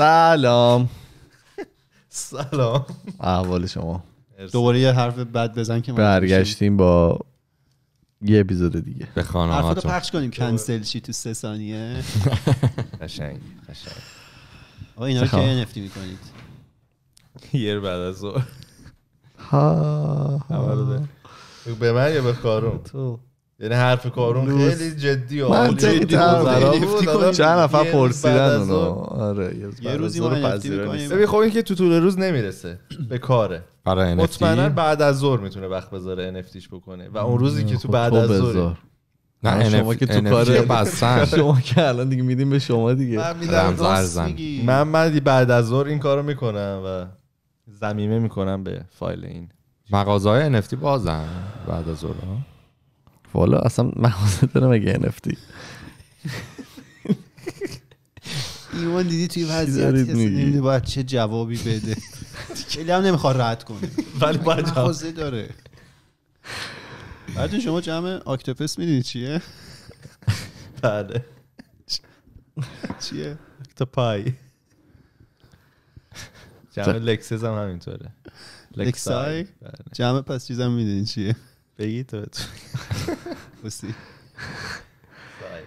سلام سلام احوال شما دوباره یه حرف بد بزن که برگشتیم با یه اپیزود دیگه به خانه تو پخش کنیم کنسل تو سه ثانیه قشنگ قشنگ آقا اینا رو خب. که نفتی میکنید یه بعد از ها به من یا به کارون تو یعنی حرف کارون خیلی جدی و جدی چند نفر پرسیدن اونو آره یه روزی ما نفتی ببین خب اینکه که تو طول روز نمیرسه به کاره آره مطمئنا بعد از ظهر میتونه وقت بذاره نفتیش بکنه و اون روزی که تو خب، بعد از ظهر نه شما که تو کار بسن شما که الان دیگه میدیم به شما دیگه من من بعد از ظهر این کارو میکنم و زمیمه میکنم به فایل این مغازه های NFT بازن بعد از ظهر والا اصلا مغازه داره مگه NFT ایوان دیدی توی وضعیتی نمیدونی باید چه جوابی بده خیلی هم نمیخواد راحت کنه ولی باید مغازه داره بعد شما جمع اکتوپس میدونی چیه بله چیه اکتوپای جمع لکسز هم همینطوره لکسای بله. جمع پس چیزم میدین چیه Peguito. Você. Sai.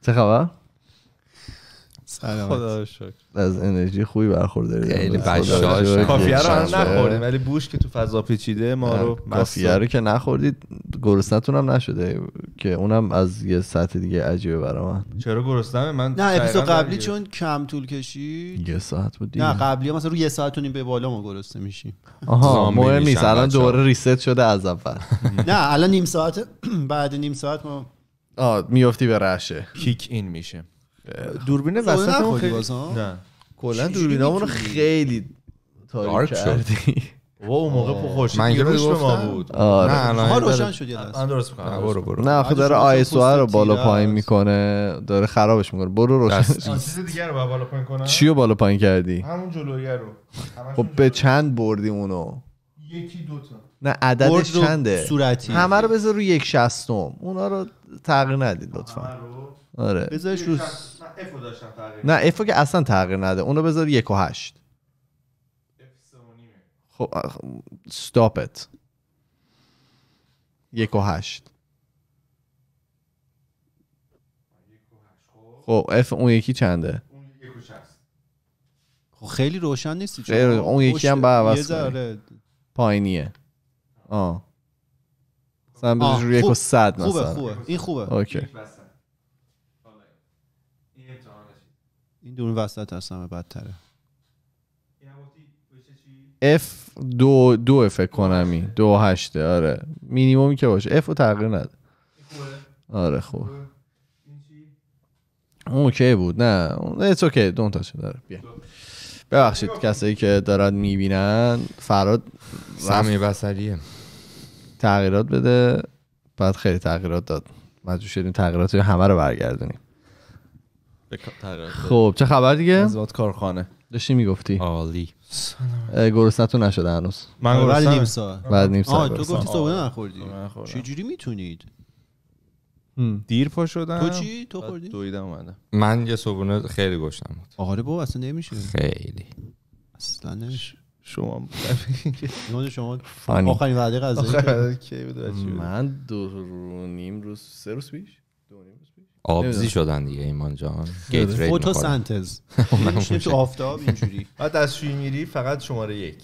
Você acabar? خدا شکر از انرژی خوبی برخورداری خیلی کافیه رو هم نخوردیم ولی بوش که تو فضا پیچیده ما رو کافیه رو که نخوردید گرسنتون هم نشده که اونم از یه سطح دیگه عجیبه برای چرا گرسنمه من نه اپیزود قبلی چون کم طول کشید یه ساعت بود نه قبلی مثلا روی یه ساعت به بالا ما گرسنه میشیم آها مهم نیست الان دوباره ریست شده از اول نه الان نیم ساعت بعد نیم ساعت ما آه میفتی به رشه کیک این میشه دوربین وسط نه کلا دوربینامون رو خیلی تاریک کردی و اون موقع پو خوشی من روش به ما بود آره, آره. نه روشن بله. شد یه من درست میکنم برو برو نه خب، آخه داره آیسوه رو بالا پایین میکنه داره خرابش میکنه برو روشن چیز دیگه رو بالا پایین کنم چی رو بالا پایین کردی همون جلویه رو خب به چند بردی اونو یکی دو تا نه عددش چنده صورتی همه رو بذار رو یک شستم اونا رو تغییر ندید لطفا همه رو آره بذارش رو داشتم تغییر نه افو که اصلا تغییر نده اونو بذار یک و هشت خب ستاپت یک و هشت خب اف خب، اون یکی چنده خب خیلی روشن نیستی چون اون یکی هم به عوض پایینیه آه مثلا روی یک و صد مثلا خوبه خوبه این خوبه اوکی این دور وسط هستم بدتره F دو دو فکر کنم این دو هشته آره مینیمومی که باشه F رو تغییر نده آره خوب اوکی بود نه ایتس اوکی دون تا داره بیا ببخشید خب. کسایی که دارن میبینن فراد سمی بسریه تغییرات بده بعد خیلی تغییرات داد مجبور شدیم تغییرات همه رو برگردونیم خب چه خبر دیگه؟ مزبات کارخانه داشتی میگفتی عالی گرسنتون نشده هنوز من بعد نیم ساعت بعد نیم ساعت تو گفتی صبحونه نخوردی چجوری میتونید دیر پا شدم تو چی تو خوردی دویدم اومدم من یه صبحونه خیلی گشتم بود آره بابا اصلا نمیشه خیلی اصلا نمیشه شما نون شما آخرین وعده غذایی کی بود من دو نیم روز سه روز پیش دو نیم روز آبزی شدن دیگه ایمان جان سنتز تو آفتاب اینجوری بعد شوی میری فقط شماره یک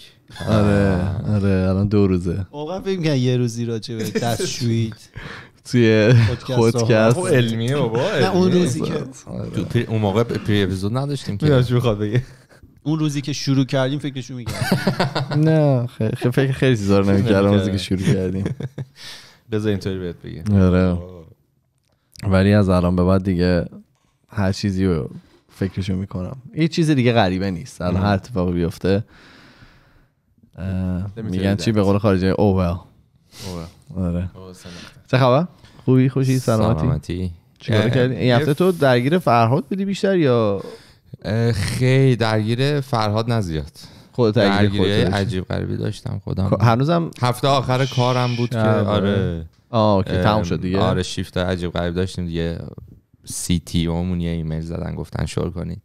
آره آره الان دو روزه واقعا فکر می‌کنم یه روزی راجع به دستشویی توی پادکست علمیه بابا نه اون روزی که آره. اون موقع پری اپیزود نداشتیم که بخواد بگه اون روزی که شروع کردیم فکرشو میگم نه خیلی فکر خیلی زار نمیکردم نمی‌کردم روزی که شروع کردیم بذار اینطوری بهت بگم آره ولی از الان به بعد دیگه هر چیزی رو فکرشو میکنم این چیز دیگه غریبه نیست الان هر اتفاقی بیفته میگن چی به قول خارجی او oh oh آره oh چه خبر خوبی خوشی سلامتی سلامتی چیکار کردی این هفته تو درگیر فرهاد بودی بیشتر یا خیلی درگیر فرهاد نزیاد خودت درگیر عجیب غریبی داشتم خودم هنوزم هفته آخر کارم بود که آره آه اوکی تموم شد دیگه آره شیفت عجیب غریب داشتیم دیگه سی تی اومون یه ایمیل زدن گفتن شور کنید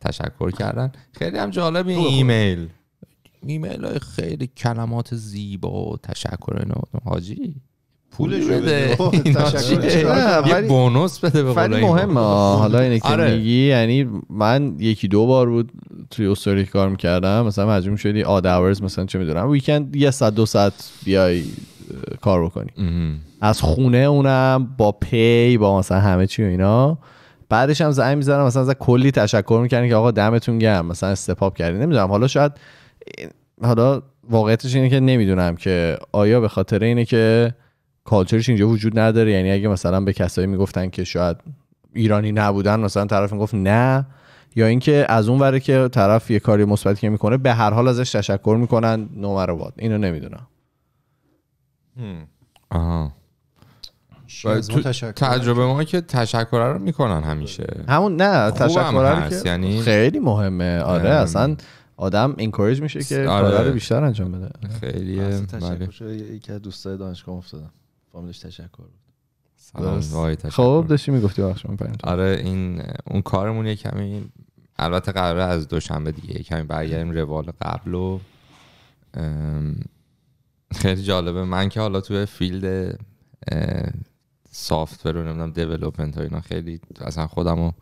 تشکر کردن خیلی هم جالب این ایمیل ایمیل های خیلی کلمات زیبا و تشکر اینا حاجی پولش بده یه بونوس بده به این مهم حالا اینه که آره. میگی یعنی من یکی دو بار بود توی استوری کار میکردم مثلا مجبور شدی آد آورز مثلا چه میدونم ویکند یه ساعت دو ساعت بیای کار بکنی از خونه اونم با پی با مثلا همه چی و اینا بعدش هم زنگ میزنم مثلا از کلی تشکر میکنن که آقا دمتون گرم مثلا استپاپ کردی نمیدونم حالا شاید حالا واقعیتش اینه که نمیدونم که آیا به خاطر اینه که کالچرش اینجا وجود نداره یعنی اگه مثلا به کسایی میگفتن که شاید ایرانی نبودن مثلا طرف میگفت نه یا اینکه از اون وره که طرف یه کاری مثبتی که میکنه به هر حال ازش تشکر میکنن نو اینو نمیدونم تجربه ما که تشکر رو میکنن همیشه همون نه تشکر یعنی خیلی مهمه آره اصلا آدم انکوریج میشه که آره. رو بیشتر انجام بده خیلی بله. تشکر یکی از دوستای دانشگاه افتادم فامیلش تشکر بود خب داشتی میگفتی بخش آره این اون کارمون یه کمی البته قراره از دوشنبه دیگه کمی برگردیم روال قبل و خیلی جالبه من که حالا تو فیلد سافت و نمیدونم دیولوپمنت اینا خیلی اصلا خودمو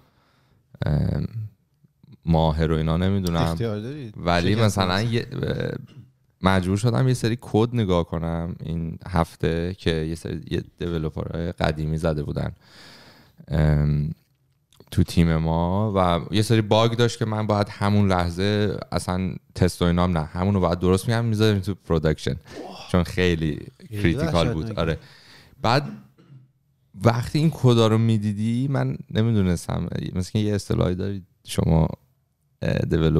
ماهر و اینا نمیدونم ولی مثلا مجبور شدم یه سری کد نگاه کنم این هفته که یه سری یه قدیمی زده بودن تو تیم ما و یه سری باگ داشت که من باید همون لحظه اصلا تست و اینام نه همون باید درست میگم میذاریم تو پروڈکشن چون خیلی کریتیکال بود آره بعد وقتی این کدا رو میدیدی من نمیدونستم مثل یه اصطلاحی دارید شما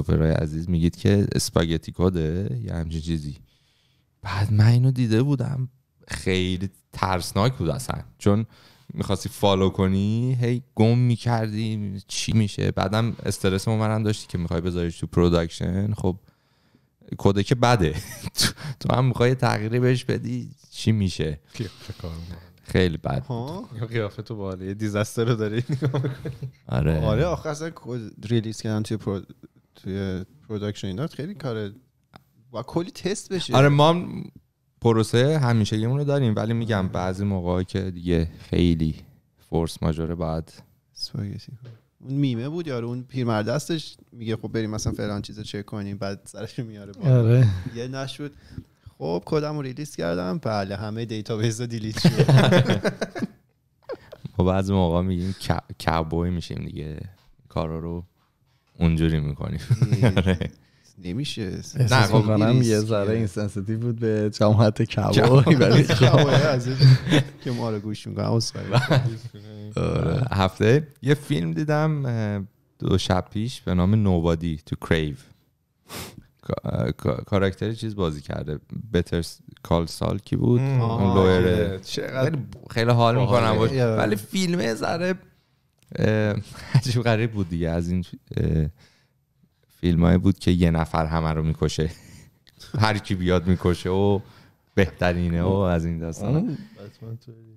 های عزیز میگید که اسپاگتی کوده یا همچین چیزی بعد من اینو دیده بودم خیلی ترسناک بود اصلا چون میخواستی فالو کنی هی گم میکردی چی میشه بعدم استرس منم داشتی که میخوای بذاریش تو پروداکشن خب کده که بده تو هم میخوای تغییری بهش بدی چی میشه خیلی بد قیافه تو یه دیزاستر رو داری آره آره آخه اصلا ریلیز کردن توی پرو... توی پروداکشن خیلی کاره و کلی تست بشه آره ما پروسه همیشه یه رو داریم ولی میگم آره. بعضی موقعی که دیگه خیلی فورس ماجوره باید اون میمه بود یارو اون پیرمرد میگه خب بریم مثلا فلان چیزو چک کنیم بعد سرش میاره بالا آره. یه نشود خب کدم رو ریلیز کردم بله همه دیتابیس رو دیلیت شد ما بعضی موقع میگیم کبوی میشیم دیگه کارا رو اونجوری میکنیم نمیشه نه خب، کنم یعنی یه ذره سنسیتیو بود به جماعت کبایی ولی خب. آره، که ما رو گوش میکنم بله. آره، هفته یه فیلم دیدم دو شب پیش به نام نوبادی تو کریو کاراکتر چیز بازی کرده بتر کال سال کی بود اون لویر آره. خیلی حال میکنم باش ولی فیلمه ذره عجیب غریب بود دیگه از این فیلمایی بود که یه نفر همه رو میکشه هر کی بیاد میکشه و بهترینه او از این داستان آره.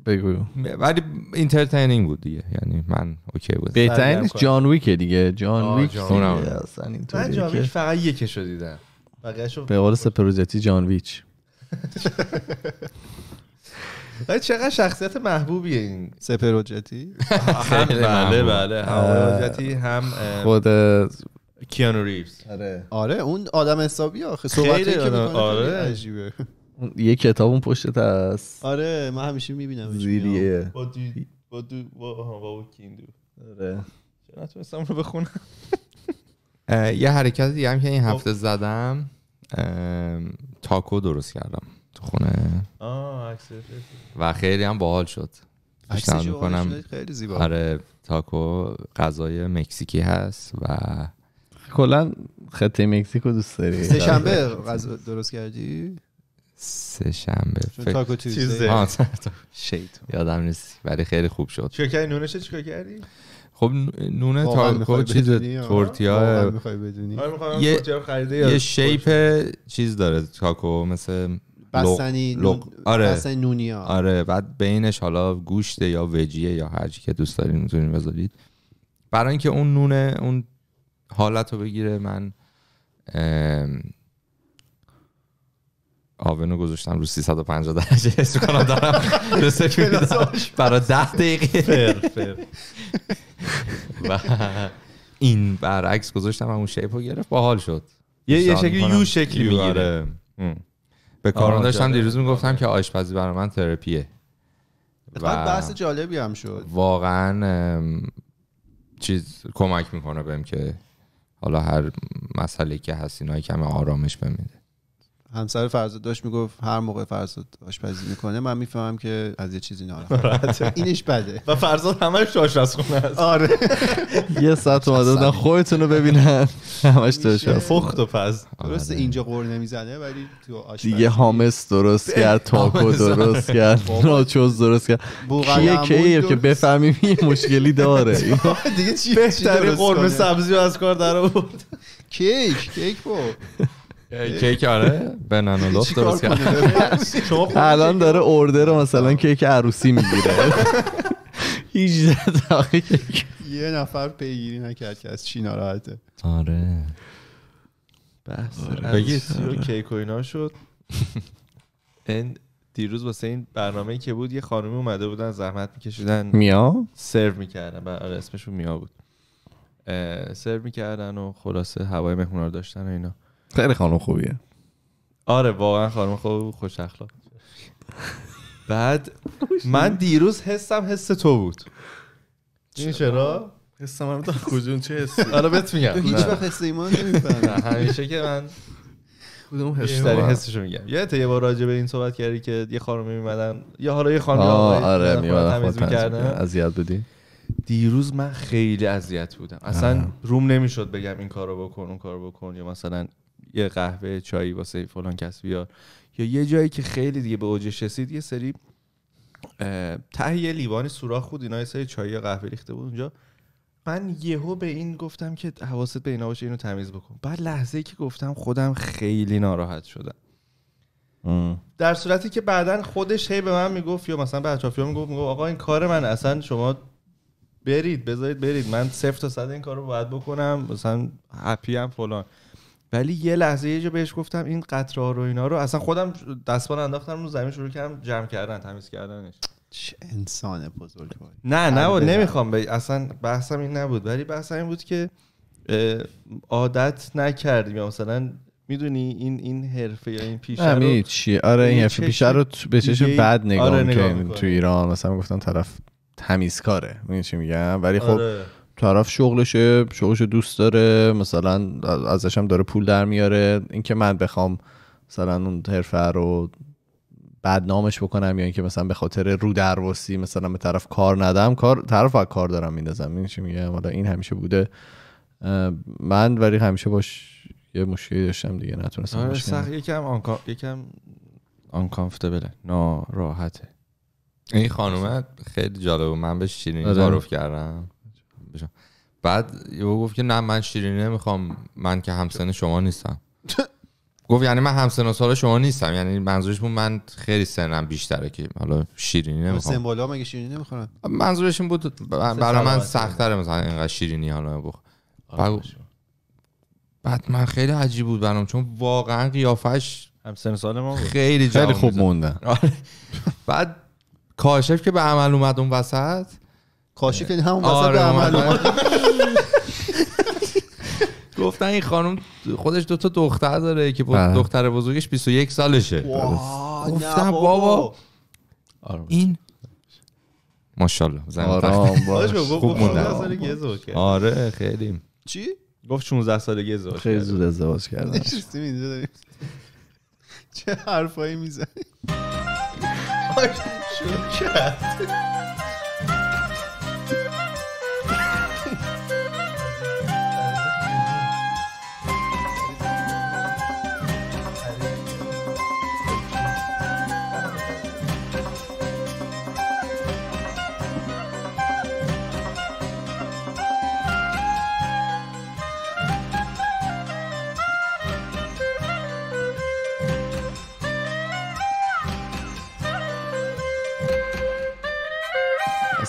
بگو ولی اینترتینینگ بود دیگه یعنی من اوکی بود بهترینش جان ویک دیگه جان ویک جان ویک فقط یکی دیدم به قول سپروزیتی جان ویچ چقدر شخصیت محبوبیه این سپروجتی بله بله هم خود کیانو ریوز آره آره اون آدم حسابی آخه صحبتی که میکنه آره عجیبه یه کتاب اون پشتت هست آره من همیشه میبینم زیریه با دو با دو با کیندو آره نتونستم رو بخونم یه حرکت دیگه هم که این هفته خب. زدم تاکو درست کردم تو خونه و خیلی هم باحال شد پیشنهاد میکنم خیلی زیبا آره تاکو غذای مکزیکی هست و کلا خطه مکزیکو دوست داری سه آره. شنبه غذا درست کردی سه شنبه چیزه؟ چیز شیطان یادم نیست ولی خیلی خوب شد چیکار کردی نونش چیکار کردی خب نون تاکو خب، چیز تورتیا آره، یه یه شیپ چیز داره تاکو مثل بستنی لق... آره بستنی نونیا آره بعد بینش حالا گوشت یا وجیه یا هر که دوست دارین میتونین بذارید برای اینکه اون نونه اون حالت رو بگیره من آونو گذاشتم رو 350 درجه حس کنم دارم رسپی میدم برای 10 دقیقه این برعکس گذاشتم اون شیپ رو گرفت باحال شد یه یه شکلی یو شکلی میگیره آره. به کارون داشتم دیروز میگفتم که آشپزی برای من ترپیه و بحث جالبی هم شد واقعا چیز کمک میکنه بهم که حالا هر مسئله که هست اینا کم آرامش بمیده همسر فرزاد داشت میگفت هر موقع فرزاد آشپزی میکنه من میفهمم که از یه چیزی ناراحته اینش بده و فرزاد همش تو آشپزخونه است آره یه ساعت اومدن خودتون رو ببینن همش تو فخت و پز آره. درست اینجا قور نمیزنه ولی تو آشپزی دیگه هامس درست کرد تاکو درست کرد ناچوز درست کرد کیه کیه که بفهمیم یه مشکلی داره دیگه چی سبزی قرمه سبزی از کار در آورد کیک کیک بود کیک آره به لوف درست الان داره اوردر مثلا کیک عروسی میگیره هیچ یه نفر پیگیری نکرد که از چی ناراحته آره بس بگی کیک و اینا شد این دیروز واسه این برنامه که بود یه خانومی اومده بودن زحمت میکشیدن میا سرو میکردن آره اسمشون میا بود سرو میکردن و خلاصه هوای مهمونا داشتن و اینا خیلی خانم خوبیه آره واقعا خانم خوب خوش اخلاق بعد من دیروز حسم حس تو بود این چرا حسم هم تا کجون خب، چه حسی حالا بهت میگم هیچ وقت حس ایمان همیشه که من کدوم حس داری حسشو میگم تا یه بار راجع به این صحبت کردی که یه خانم میمدن یا حالا یه خانم آره میمدن اذیت بودی دیروز من خیلی اذیت بودم اصلا روم نمیشد بگم این کارو بکن اون کارو بکن یا مثلا یه قهوه چایی واسه فلان کس بیار یا یه جایی که خیلی دیگه به اوجش رسید یه سری ته یه لیوان سوراخ بود اینا یه سری چای قهوه ریخته بود اونجا من یهو به این گفتم که حواست به اینا باشه اینو تمیز بکن بعد لحظه ای که گفتم خودم خیلی ناراحت شدم در صورتی که بعدا خودش هی به من میگفت یا مثلا به اطرافیان میگفت میگفت آقا این کار من اصلا شما برید بذارید برید من صفر تا صد این کار رو باید بکنم مثلا هپی هم فلان ولی یه لحظه یه جا بهش گفتم این قطره رو اینا رو اصلا خودم دستبان انداختم رو زمین شروع کردم جمع کردن تمیز کردنش چه انسان بزرگ نه نه و نمیخوام اصلا بحثم این نبود ولی بحثم این بود که عادت نکردیم مثلا میدونی این این حرفه یا این پیشه رو چی آره این حرفه پیشه رو به چشم بد نگاه آره تو ایران مثلا گفتم طرف تمیزکاره میگم ولی خب آره. طرف شغلشه شغلش دوست داره مثلا ازش داره پول در میاره اینکه من بخوام مثلا اون حرفه رو بدنامش بکنم یا اینکه مثلا به خاطر رو درواسی مثلا به طرف کار ندم کار طرف از کار دارم میندازم این چی میگه حالا این همیشه بوده من ولی همیشه باش یه مشکلی داشتم دیگه نتونستم آره سخت یکم آنکا... یکم آنکامفتبله ناراحته این خانومت خیلی جالبه من بهش چینی تعارف کردم بعد یهو گفت که نه من شیرینی نمیخوام من که همسن شما نیستم گفت یعنی من همسن و سال شما نیستم یعنی منظورش بود من خیلی سنم بیشتره که حالا شیرینی نمیخوام سمبولا مگه شیرینی منظورش این بود برای من سختره مثلا اینقدر شیرینی حالا بخ آره، بعد من خیلی عجیب بود برام چون واقعا قیافش همسن سال ما خیلی خیلی خوب موندن آره. بعد کاشف که به عمل اومد اون وسط کاشی که همون وسط آره، عمل گفتن این خانم خودش دو تا دختر داره که بله. دختر بزرگش 21 سالشه گفتم بابا آره. این ماشاءالله زن آرام باش خوب مونده آره خیلی چی گفت 16 سالگی ازدواج خیلی زود ازدواج کرده نشستیم اینجا داریم چه حرفایی میزنی آره، شو کرد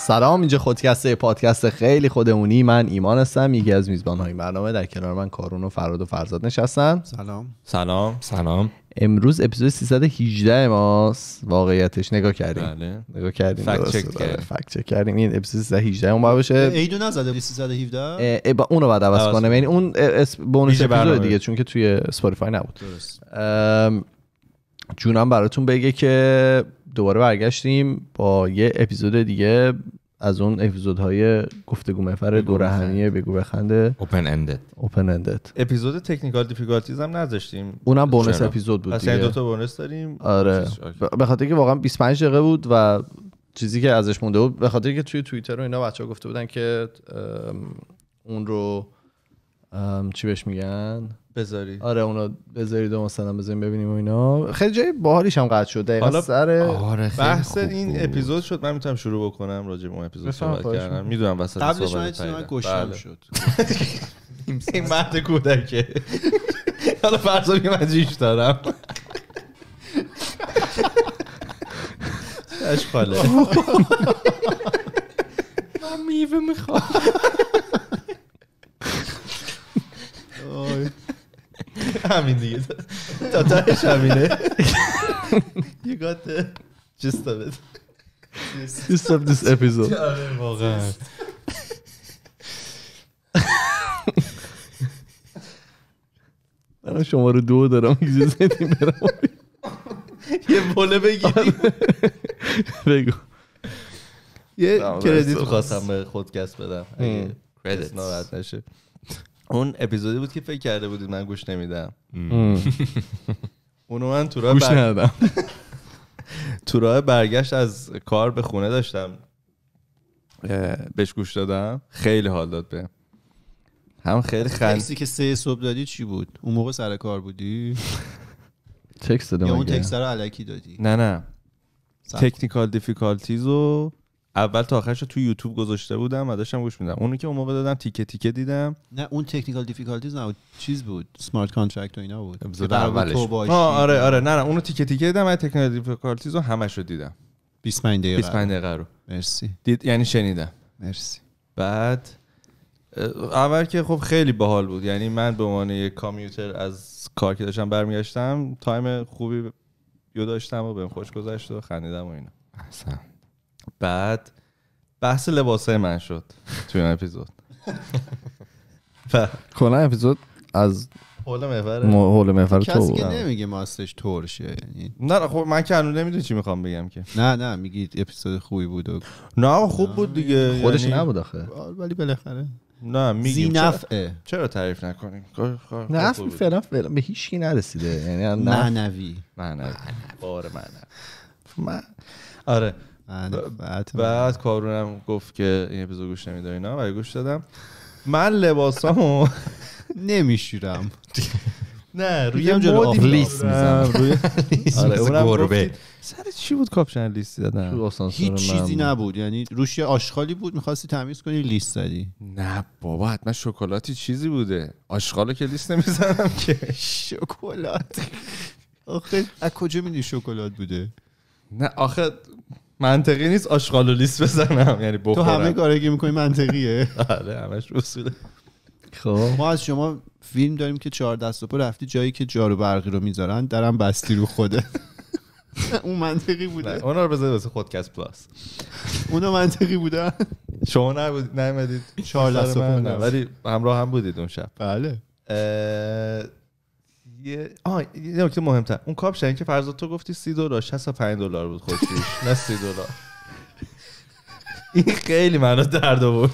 سلام اینجا خودکسته پادکست خیلی خودمونی من ایمان هستم یکی از میزبان های برنامه در کنار من کارون و فراد و فرزاد نشستن سلام سلام سلام امروز اپیزود 318 ماست واقعیتش نگاه کردیم بله. نگاه کردیم فکت بله، چک کردیم این اپیزود 318 اون باشه ایدو نزده 317 با اونو بعد عوض کنم یعنی اون بونوس اپیزود دیگه چون که توی اسپاتیفای نبود درست جونم براتون بگه که دوباره برگشتیم با یه اپیزود دیگه از اون اپیزودهای گفتگو مفر دورهمی بگو بخنده اوپن اندد اوپن اندد اپیزود تکنیکال دیفیکالتیز هم نذاشتیم اونم بونس اپیزود بود دیگه دو تا بونس داریم آره به خاطر اینکه واقعا 25 دقیقه بود و چیزی که ازش مونده بود به خاطر که توی توییتر و اینا بچه‌ها گفته بودن که اون رو چی بهش میگن بذاری آره اونو بذارید و مثلا بذاریم ببینیم و اینا خیلی جای باحالیش هم قد شد حالا سر آره بحث این بود. اپیزود شد من میتونم شروع بکنم راجع به اون اپیزود صحبت کردم میدونم وسط قبلش من چیزی من گشتم بله. شد این مرد کودکه حالا فرضا از جیش دارم اشخاله من میوه میخوام همین دیگه تا تهش همینه You got the gist of it Gist of this episode آره، واقعا من شماره دو دارم اگزیز ندیم برم یه بوله بگیری آره. بگو یه کردیت خواستم به خودکست بدم کردیت نارد نشه اون اپیزودی بود که فکر کرده بودید من گوش نمیدم اونو من تو راه گوش تو راه برگشت از کار به خونه داشتم بهش گوش دادم خیلی حال داد به هم خیلی خند تکسی که سه صبح دادی چی بود اون موقع سر کار بودی تکس دادم یا اون تکس رو علکی دادی نه نه تکنیکال دیفیکالتیز و اول تا آخرش تو یوتیوب گذاشته بودم و داشتم گوش میدم اونو که اون موقع دادم تیکه تیکه دیدم نه اون تکنیکال دیفیکالتیز نه چیز بود سمارت کانترکت و اینا بود اولش آره آره نه نه اونو تیکه تیکه دیدم و تکنیکال دیفیکالتیز رو همش رو دیدم 25 دقیقه 25 دقیقه رو مرسی دید یعنی شنیدم مرسی بعد اول که خب خیلی باحال بود یعنی من به عنوان یک کامیوتر از کار که داشتم برمیگشتم تایم خوبی یو داشتم و بهم خوش گذشت و خندیدم و اینا احسن بعد بحث لباسای من شد توی این اپیزود کلا اپیزود از حول محور حول کسی که نمیگه ماستش ترشه یعنی نه خب من که هنوز نمیدونم چی میخوام بگم که نه نه میگی اپیزود خوبی بود نه خوب بود دیگه خودش یعنی- نبود آخه ولی بالاخره نه میگی نفعه چرا تعریف نکنیم خب، خب، خب، نه فعلا فعلا به هیچ کی نرسیده یعنی معنوی معنوی بار معنوی آره بعد, بعد کارونم گفت که این اپیزود گوش نمیداری نه ولی گوش دادم من لباسامو نمیشیرم نه روی جلو لیست میزنم روی آره، سر چی بود کاپشن لیستی دادن هیچ چیزی نبود یعنی روش آشغالی بود میخواستی تمیز کنی لیست دادی نه بابا حتما شکلاتی چیزی بوده آشغالو که لیست نمیزنم که شکلات آخه از کجا میدی شکلات بوده نه آخه منطقی نیست آشغال و لیست بزنم یعنی تو همه کاری که میکنی منطقیه آره همش اصوله خب ما از شما فیلم داریم که چهار دست و پا رفتی جایی که جارو برقی رو میذارن درم بستی رو خوده اون منطقی بوده اونا رو بذار واسه خودکست پلاس اونا منطقی بوده شما نبودید نمیدید چهار دست و پا ولی همراه هم بودید اون شب بله یه یه نکته مهمتر اون کاپ که فرضا تو گفتی سی دلار 65 دلار بود خودش نه سی دلار این خیلی منو درد بود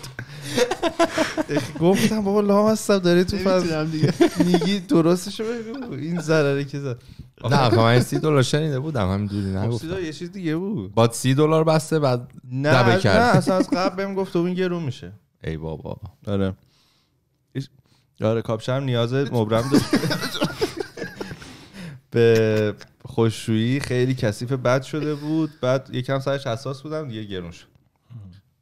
گفتم بابا لام هستم داری تو دیگه میگی درستش بگو این ضرره که زد نه من سی دلار شنیده بودم نه نه یه چیز دیگه بود با سی دلار بسته بعد دبه نه اصلا از قبل بهم گفت این گرون میشه ای بابا آره آره کاپشم نیازه مبرم داشت به خوشویی خیلی کثیف بد شده بود بعد یکم سرش حساس بودم دیگه گرون شد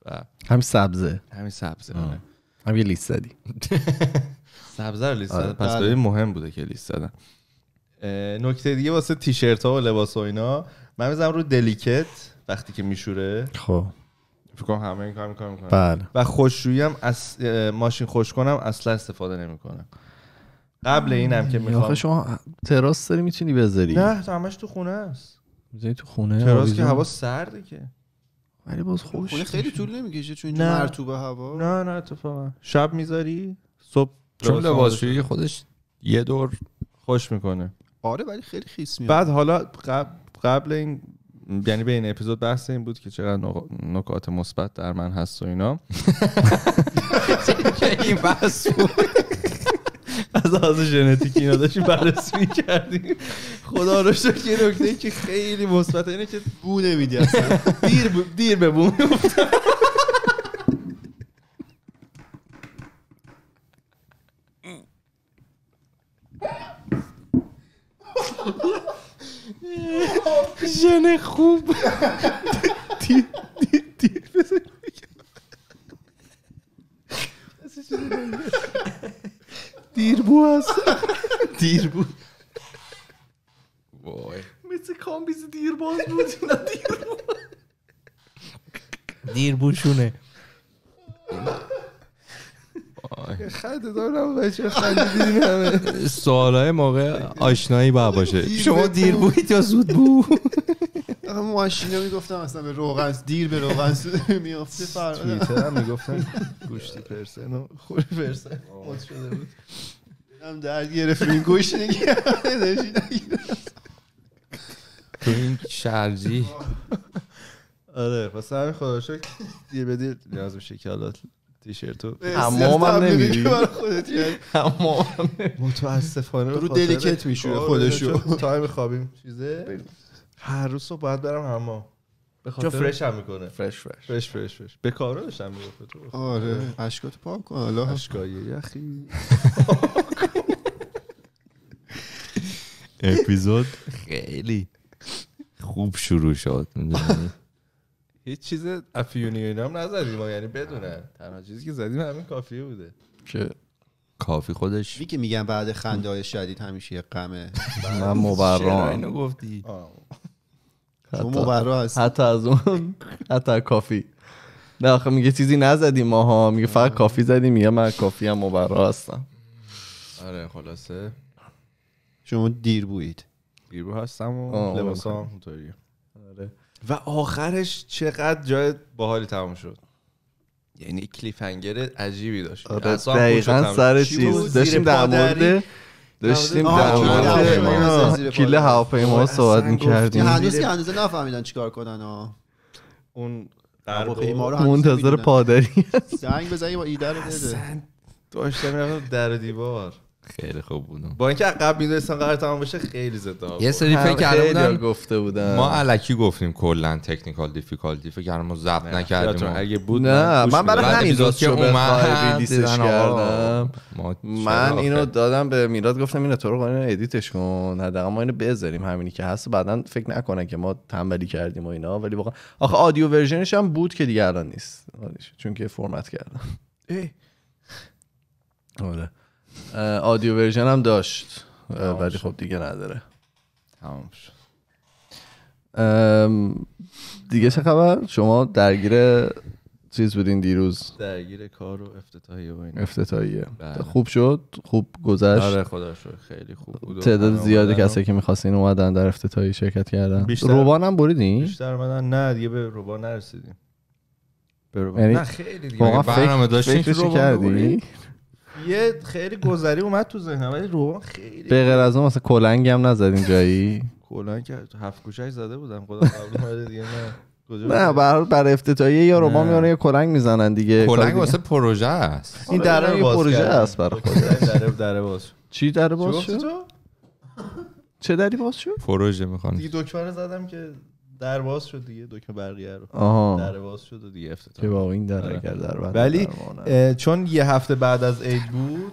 بله. همین سبزه همین سبزه آره. هم یه لیست دادی سبزه رو لیست آره، پس بله. مهم بوده که لیست دادم نکته دیگه واسه تیشرت ها و لباس و اینا من میزم رو دلیکت وقتی که میشوره خب فکر همه این کار میکنم بله و خوشرویی هم از ماشین خوش کنم اصلا استفاده نمیکنم قبل اینم که میخوام آخه شما تراس سری میتونی بذاری نه تو همش تو خونه است میذاری تو خونه تراس که هوا سرده که ولی باز خوش خب، خونه خیلی طول نمیکشه چون اینجا مرتوبه هوا نه نه اتفاقا شب میذاری صبح چون لباسشویی خودش یه دور خوش میکنه آره ولی خیلی خیس میاد بعد حالا قبل قبل این یعنی به این اپیزود بحث این بود که چقدر نکات مثبت در من هست و اینا این بحث از لحاظ ژنتیکی اینا داشتیم بررسی کردیم خدا رو شکر یه نکته که خیلی مثبت اینه که بو نمیدی اصلا دیر ب... دیر به بو ژن خوب دیر دیر دیر بو هست دیر وای مثل کامبیز دیرباز بود نه دیر بود دیر بوشونه خنده دارم بچه خندیدین همه سوالای موقع آشنایی با باشه شما دیر بودید یا زود بود هم ماشینا میگفتم اصلا به روغن دیر به روغن میافته فردا توییتر هم میگفتن گوشتی پرسن و خوری پرسن مد شده بود هم درد گرفت این گوش نگیرم تو این شرجی آره پس همین خدا شکر دیر به دیر نیاز میشه که حالا تیشرت و حمام هم نمیری حمام متاسفانه رو دلیکت میشوره خودشو تایم خوابیم چیزه هر روز صبح باید برم حمام چون فرش هم میکنه فرش فرش فرش فرش فرش به کارا داشتم میگفت آره عشقات پاک کن حالا عشقای یخی اپیزود خیلی خوب شروع شد هیچ چیز افیونی اینا هم نزدیم ما یعنی بدونه تنها چیزی که زدیم همین کافیه بوده که کافی خودش که میگن بعد خنده های شدید همیشه قمه من مبرام اینو گفتی شما هست حتی از اون حتی کافی نه آخه میگه چیزی نزدیم ماها میگه فقط کافی زدیم میگه من کافی هم مبرا هستم آره خلاصه شما دیر بوید دیر هستم و لباسام اونطوری آره و آخرش چقدر جای باحالی تموم شد یعنی کلیفنگر عجیبی داشت آره دقیقا سر چیز داشتیم در مورد داشتیم در مورد کل هواپیما صحبت می‌کردیم یعنی هنوز که هنوز نفهمیدن چیکار کنن ها اون هواپیما رو منتظر پادری زنگ بزنی با ایده رو بده داشتم در دیوار خیلی خوب بود با اینکه عقب میدونستم قرار تمام بشه خیلی زد یه سری فکر کردم گفته بودن ما الکی گفتیم کلا تکنیکال دیفیکالتی فکر کردم ما ضبط نکردیم اگه بود نه من برای همین دوست که اومد ریلیسش کردم من اینو دادم به میلاد گفتم اینو تو رو قانون ادیتش کن حداقل ما اینو بذاریم همینی که هست بعدا فکر نکنن که ما تنبلی کردیم و اینا ولی واقعا آخه آدیو ورژنش هم بود که دیگه الان نیست چون که فرمت کردم آره آدیو ورژن هم داشت ولی خب دیگه نداره تمام شد دیگه چه خبر شما درگیر چیز بودین دیروز درگیر کار و افتتاحیه و افتتاحیه بله. خوب شد خوب گذشت آره خدا شد خیلی خوب بود تعداد زیادی کسی که میخواستین اومدن در افتتاحیه شرکت کردن روبان هم بریدین بیشتر مدن نه دیگه به روبان نرسیدیم به یعنی نه خیلی دیگه یعنی برنامه داشتین روبان کردی یه خیلی گذری اومد تو ذهنم ولی روبان خیلی به غیر از اون مثلا کلنگ هم نزدین جایی کلنگ هفت گوشش زده بودم خدا قبول دیگه نه نه بر افتتاحیه یا ما میاره یه کلنگ میزنن دیگه کلنگ واسه پروژه است این آره، دره یه پروژه است برای دره دره باز چی دره باز شد چه دری باز شد پروژه میخوان دیگه دکمه زدم که در شد دیگه دکمه برقیه رو آها. در باز شد و دیگه افتتاح که واقعا این در اگر در ولی چون یه هفته بعد از عید بود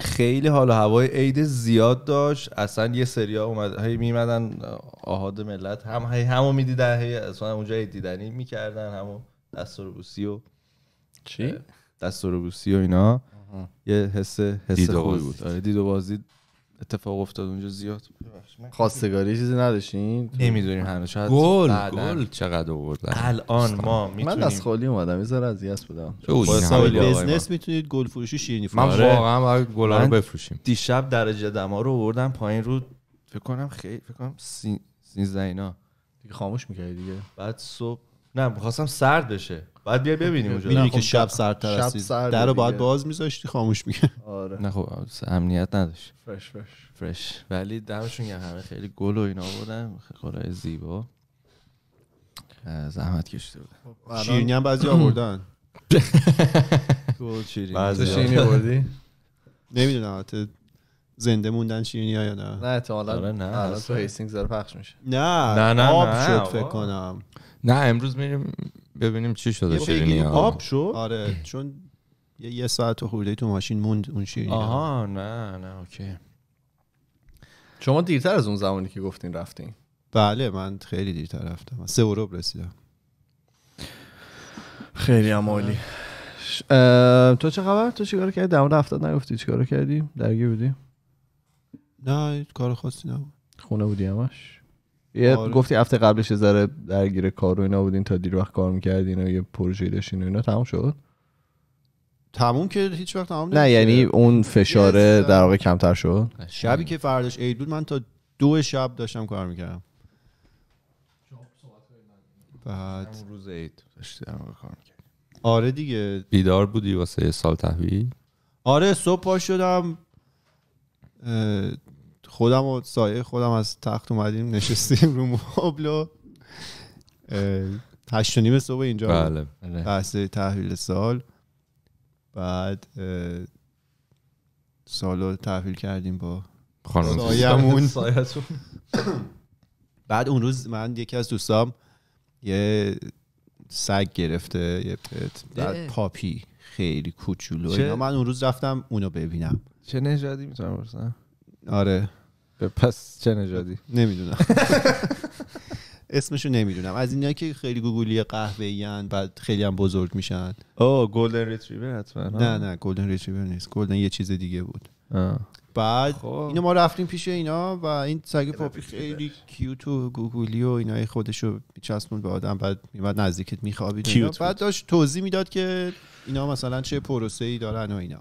خیلی حال و هوای عید زیاد داشت اصلا یه سریا اومد هی میمدن آهاد ملت هم هی همو میدیدن هی اصلا اونجا عید دیدنی میکردن همو دستور بوسی و چی دستور بوسی و اینا یه حس حس خوبی بود دید آره، دیدو بازدید اتفاق افتاد اونجا زیاد خواستگاری چیزی نداشتین نمیدونیم هنوز شاید گل گل چقدر آوردن الان ما میتونیم من از خالی اومدم یه از یس بودم بزنس میتونید گل فروشی شیرینی فروشی من واقعا باید گل رو بفروشیم دیشب درجه دما رو آوردم پایین رو فکر کنم خیلی فکر کنم 13 اینا دیگه خاموش میکردی دیگه بعد صبح نه میخواستم سرد بشه بعد بیا ببینیم اونجا میدونی که خب، شب سردتر شب در رو باید باز میذاشتی خاموش میگه آره نه خب امنیت نداشت فرش فرش فرش ولی دمشون یه همه خیلی گل و اینا بودن خورای زیبا زحمت کشیده بودن شیرینی خب، هم بعضی آوردن گل شیرینی بعضی شیرینی آوردی نمیدونم زنده موندن شیرینی ها یا نه نه حالا آره، نه حالا تو هیسینگ زار پخش میشه نه نه نه شد فکر کنم نه امروز میریم ببینیم چی شده شیرینی آب شو آره چون یه, ساعت و خورده تو ماشین موند اون شیرینی آها نه نه اوکی شما دیرتر از اون زمانی که گفتین رفتین بله من خیلی دیرتر رفتم سه و خیلی عمالی تو چه خبر؟ تو چیکار کردی؟ در مورد هفتاد نگفتی چیکار کردی؟ درگیر بودی؟ نه کار خاصی نبود خونه بودی همش؟ یه آره. گفتی هفته قبلش ذره درگیر کار و اینا بودین تا دیر وقت کار میکردین و یه پروژه داشتین و اینا تموم شد تموم که هیچ وقت تموم نه یعنی اون فشاره در واقع کمتر شد شبی که فرداش عید بود من تا دو شب داشتم کار میکردم بعد روز عید داشتم کار میکردم آره دیگه بیدار بودی واسه سال تحویل آره صبح پا شدم خودم و سایه خودم از تخت اومدیم نشستیم رو مبل و هشت و صبح اینجا بله. بله. بحث تحویل سال بعد سال رو تحویل کردیم با سایمون بعد اون روز من یکی از دوستام یه سگ گرفته یه پت بعد پاپی خیلی کوچولو من اون روز رفتم اونو ببینم چه نژادی میتونم برسن آره پس چه نژادی نمیدونم اسمشو نمیدونم از اینا که خیلی گوگلی قهوه این بعد خیلی هم بزرگ میشن او گلدن ریتریور حتما نه نه گلدن ریتریور نیست گلدن یه چیز دیگه بود بعد خب. اینو ما رفتیم پیش اینا و این سگ پاپی خیلی کیوت و گوگولی و اینای خودشو میچسبون به آدم بعد میمد نزدیکت میخوابید بعد داشت توضیح میداد که اینا مثلا چه پروسه ای دارن و اینا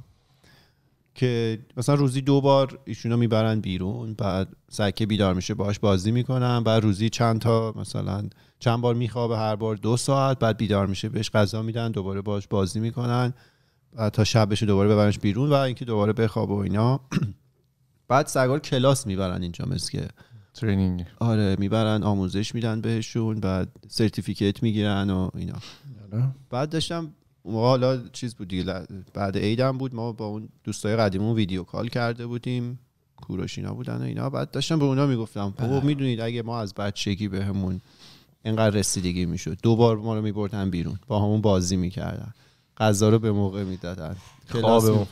که مثلا روزی دو بار ایشونا میبرن بیرون بعد سکه بیدار میشه باش بازی میکنن بعد روزی چند تا مثلا چند بار میخوابه هر بار دو ساعت بعد بیدار میشه بهش غذا میدن دوباره باش بازی میکنن بعد تا شب بشه دوباره ببرنش بیرون و اینکه دوباره بخواب و اینا بعد سگال کلاس میبرن اینجا مسکه ترینینگ آره میبرن آموزش میدن بهشون بعد سرتیفیکت میگیرن و اینا آره. بعد داشتم موقع حالا چیز بود دیگه بعد عیدم بود ما با اون دوستای قدیمون ویدیو کال کرده بودیم کوروشینا بودن و اینا بعد داشتم به اونا میگفتم خب بله. میدونید اگه ما از بچگی بهمون اینقدر رسیدگی میشد دو بار ما رو میبردن بیرون با همون بازی میکردن غذا رو به موقع میدادن خواب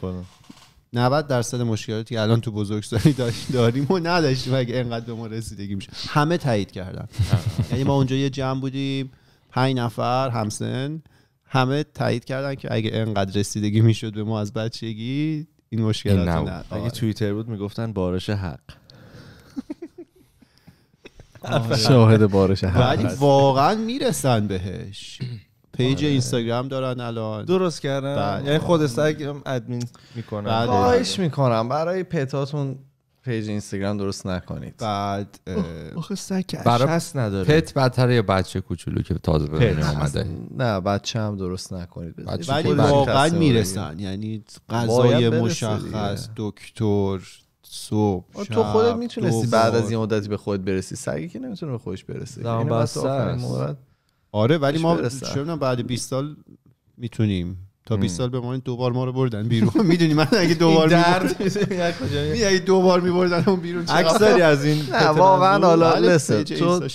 90 درصد مشکلاتی که الان تو بزرگسالی داریم و نداشتیم اگه اینقدر به ما رسیدگی میشه همه تایید کردن یعنی ما اونجا یه جمع بودیم پنج نفر همسن همه تایید کردن که اگه انقدر رسیدگی میشد به ما از بچگی این مشکلات نه, اگه آره. توییتر بود میگفتن بارش حق آره. شاهد بارش حق ولی واقعا میرسن بهش پیج آره. اینستاگرام دارن الان درست کردن بله. یعنی خود سگ ادمین میکنن میکنم برای پتاتون پیج اینستاگرام درست نکنید بعد آخه پس نداره پت بدتره یا بچه کوچولو که تازه به اومده نه بچه هم درست نکنید ولی واقعا میرسن یعنی غذای مشخص دکتر صبح تو خودت میتونستی بعد از این مدتی به خودت برسی سگی که نمیتونه به خودش برسه یعنی آره ولی ما چه بعد 20 سال میتونیم تا 20 سال بمانید دوبار ما رو بردن بیرون میدونی من اگه دوبار درد اگه دوبار میبردن اون بیرون اکثری از این نه واقعا حالا بله، تو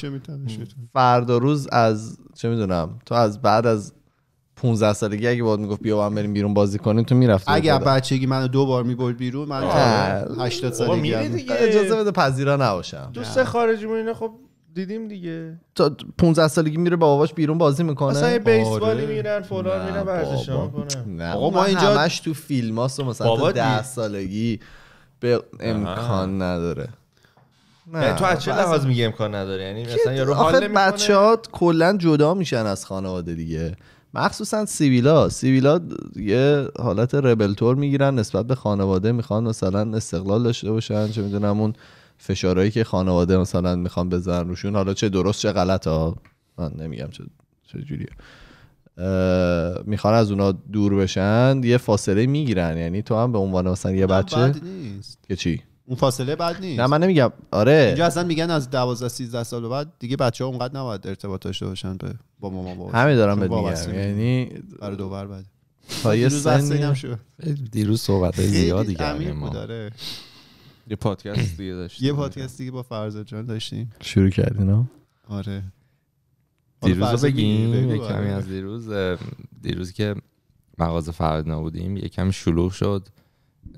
فردا روز از چه میدونم تو از بعد از 15 سالگی اگه بود میگفت بیا با هم بریم بیرون بازی کنیم تو میرفتی اگه بچگی منو دو بار میبرد بیرون من 80 سالگی اجازه بده پذیرا نباشم دوست خارجی اینا خب دیدیم دیگه تا 15 سالگی میره با باباش بیرون بازی میکنه مثلا بیسبالی آره. میرن فلان میرن ورزش میکنن آقا ما اینجا همش تو فیلماست مثلا بابا 10 سالگی به امکان نداره نه یعنی تو از چه لحاظ میگه امکان نداره یعنی مثلا یارو حال بچه‌ها کلا جدا میشن از خانواده دیگه مخصوصا سیویلا سیویلا یه حالت ربلتور میگیرن نسبت به خانواده میخوان مثلا استقلال داشته باشن چه میدونم اون فشارهایی که خانواده مثلا میخوان بزنن روشون حالا چه درست چه غلط ها من نمیگم چه, چه جوریه میخوان از اونا دور بشن یه فاصله میگیرن یعنی تو هم به عنوان مثلا یه بچه که چی اون فاصله بد نیست نه من نمیگم آره اینجا اصلا میگن از 12 13 سال بعد دیگه بچه ها اونقدر نباید ارتباط داشته باشن به با مامان بابا همین دارم بهت میگم یعنی برای بر بعد تا یه شو دیروز صحبت زیادی کردیم یه پادکست دیگه داشتیم یه پادکست دیگه با فرزاد جان داشتیم شروع کردین آره دیروز بگیم یه آره. کمی از دیروز دیروز که مغازه فرد نبودیم یه کمی شلوغ شد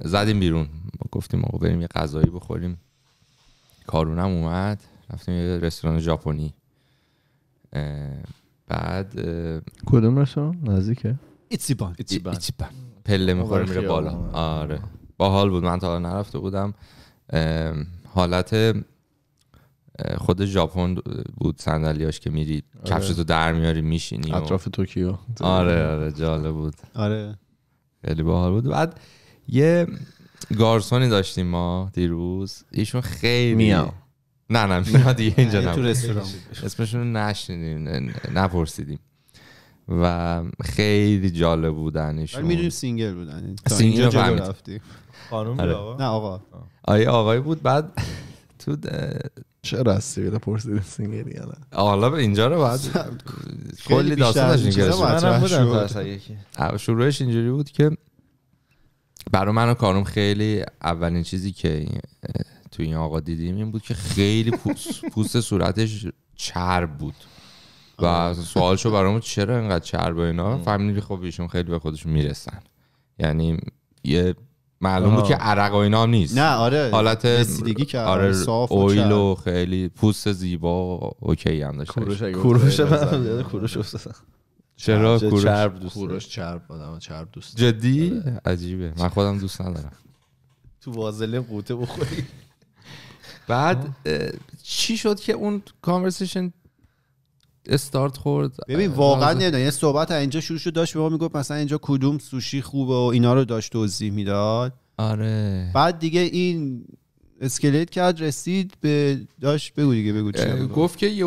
زدیم بیرون ما گفتیم آقا بریم یه غذایی بخوریم کارونم اومد رفتیم یه رستوران ژاپنی بعد کدوم رستوران نزدیکه ایتسیبان ایتسیبان پله میخوریم میره بالا آره باحال بود من تا حالا نرفته بودم حالت خود ژاپن بود صندلیاش که میری آره. تو در میاری میشینی اطراف توکیو آره آره جالب بود آره خیلی باحال بود بعد یه گارسونی داشتیم ما دیروز ایشون خیلی میاو نه نه دیگه اینجا نه تو اسمشون نشنیدیم نپرسیدیم و خیلی جالب بودن ایشون میدونیم سینگل بودن سینگل خانم آقا آره. نه آقا آیه آقای بود بعد تو چه راستی پرسید سینگری یا حالا به اینجا رو بعد کلی داستانش شروعش اینجوری بود که برای من و کارم خیلی اولین چیزی که توی این آقا دیدیم این بود که خیلی پوست, صورتش چرب بود و سوال شو برامون چرا اینقدر چرب اینا فهمیدیم خب ایشون خیلی به خودشون میرسن یعنی یه معلوم بود که عرق و اینا هم نیست نه آره حالت رسیدگی کرد آره صاف اویل و خیلی پوست زیبا اوکی هم داشت کوروش هم کوروش چرا کوروش کوروش چرب آدم چرب دوست جدی آره. عجیبه من خودم دوست ندارم تو وازله قوطه بخوری بعد چی شد که اون کانورسیشن استارت خورد ببین واقعا نمیدونم یعنی یه صحبت اینجا شروع شد داشت به ما میگفت مثلا اینجا کدوم سوشی خوبه و اینا رو داشت توضیح میداد آره بعد دیگه این اسکلت کرد رسید به داشت بگو دیگه بگو گفت که یه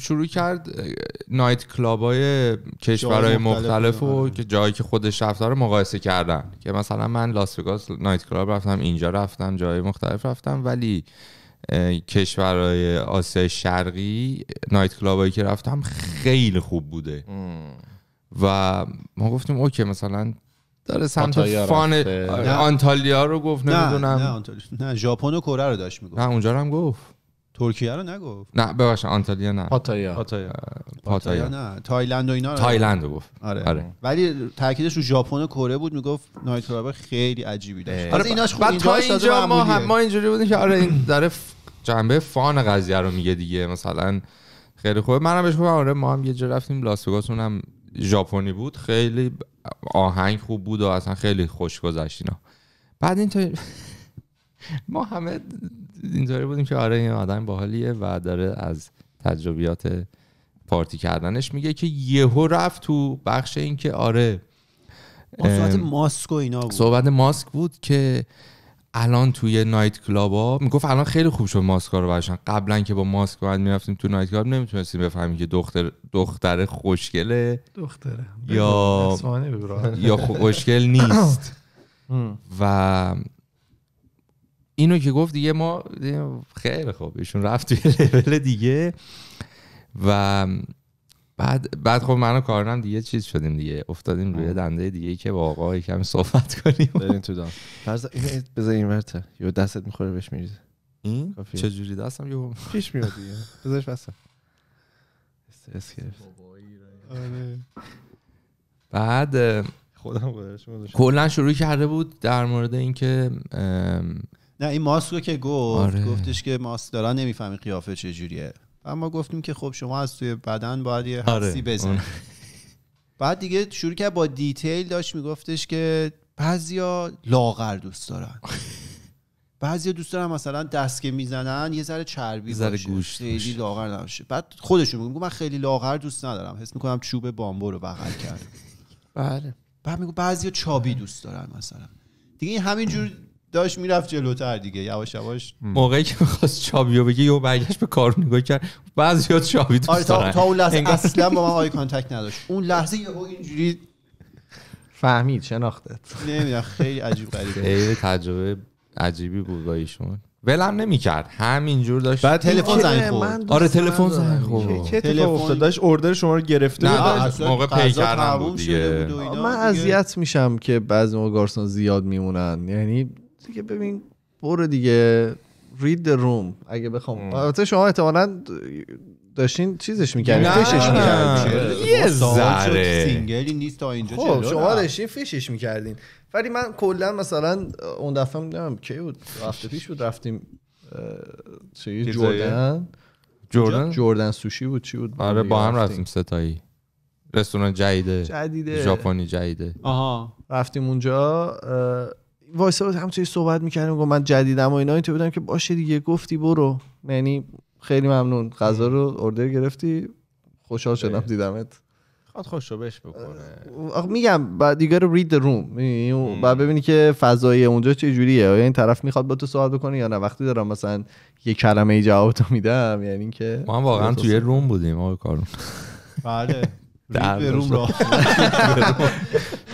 شروع کرد نایت کلاب های کشورهای مختلف و آره. که جایی که خودش رفته آره، رو مقایسه کردن که مثلا من لاس وگاس نایت کلاب رفتم اینجا رفتم جای مختلف رفتم ولی کشورهای آسیا شرقی نایت هایی که رفتم خیلی خوب بوده و ما گفتیم اوکی مثلا داره سمت فان آنتالیا رو گفت نمیدونم نه ژاپن و کره رو داشت میگفت نه اونجا هم گفت ترکیه رو نگفت نه ببخشید آنتالیا نه پاتایا پاتایا نه تایلند و اینا رو تایلند گفت آره. آره. ولی تاکیدش رو ژاپن و کره بود میگفت نایت کلاب خیلی عجیبی داشت آره ایناش خوب اینجا ما ما اینجوری بودیم که آره این داره جنبه فان قضیه رو میگه دیگه مثلا خیلی خوبه منم بهش گفتم آره ما هم یه جا رفتیم لاس وگاس ژاپنی بود خیلی آهنگ خوب بود و اصلا خیلی خوش گذشت اینا بعد اینطور ما همه اینطوری بودیم که آره این آدم باحالیه و داره از تجربیات پارتی کردنش میگه که یهو رفت تو بخش اینکه آره صحبت ماسک و اینا بود صحبت ماسک بود که الان توی نایت کلاب ها میگفت الان خیلی خوب شد ماسکا رو برشن قبلا که با ماسک بعد میرفتیم تو نایت کلاب نمیتونستیم بفهمیم که دختر دختر خوشگله دختره یا یا خوشگل نیست و اینو که گفت دیگه ما خیلی خوب ایشون رفت توی لول دیگه و بعد بعد خب منو کارنم دیگه چیز شدیم دیگه افتادیم روی دنده دیگه که با آقا یکم صحبت کنیم بریم تو دام فرض این بذار این ورته یا دستت میخوره بهش میریزه این چه جوری دستم یهو پیش میاد دیگه بذارش بس استرس گرفت آره. بعد خودم کلا شروع کرده بود در مورد اینکه نه این ماسکو که گفت آره. گفتش که ماسک دارن نمیفهمی قیافه چجوریه ما گفتیم که خب شما از توی بدن باید یه آره، حسی بزن آره. بعد دیگه شروع کرد با دیتیل داشت میگفتش که بعضیا لاغر دوست دارن بعضیا دوست دارن مثلا دست که میزنن یه ذره چربی ذره گوشت خیلی لاغر نباشه بعد خودشون میگه من خیلی لاغر دوست ندارم حس میکنم چوب بامبو رو بغل کرد بله بعد میگم بعضیا چابی دوست دارن مثلا دیگه این همینجور داشت میرفت جلوتر دیگه یواش یواش موقعی که میخواست چابیو بگی یو برگشت به کارو نگاه کرد ها چابی دوست آره تا, اون لحظه اصلا با من آی کانتکت نداشت اون لحظه یهو اینجوری فهمید شناختت نمیدونم خیلی عجیب غریبه خیلی تجربه عجیبی بود با ایشون ولم نمیکرد همینجور داشت بعد تلفن زنگ خورد آره تلفن زنگ خورد تلفن داشت اوردر شما رو گرفته نه موقع پی کردن بود دیگه من اذیت میشم که بعضی موقع گارسون زیاد میمونن یعنی دیگه ببین برو دیگه رید روم اگه بخوام البته شما احتمالا داشتین چیزش میکردین فیشش میکردین یه خب، اینجا خب شما داشتین فیشش میکردین ولی من کلا مثلا اون دفعه میدونم کی بود رفته پیش بود رفتیم چی جوردن جوردن؟ سوشی بود چی بود آره با هم رفتیم ستایی رستوران جدیده جدیده ژاپنی جدیده آها رفتیم اونجا وایس هم توی صحبت می‌کردیم گفت من جدیدم و اینا این بودم که باشه دیگه گفتی برو یعنی خیلی ممنون غذا رو اوردر گرفتی خوشحال شدم دیدمت خواد خوش بش بکنه میگم بعد دیگه رو رید روم بعد ببینی که فضای اونجا چه جوریه آیا این طرف میخواد با تو صحبت بکنه یا نه وقتی دارم مثلا یه کلمه ای جواب تو میدم یعنی که ما واقعا توی روم بودیم آقا کارون بله رید روم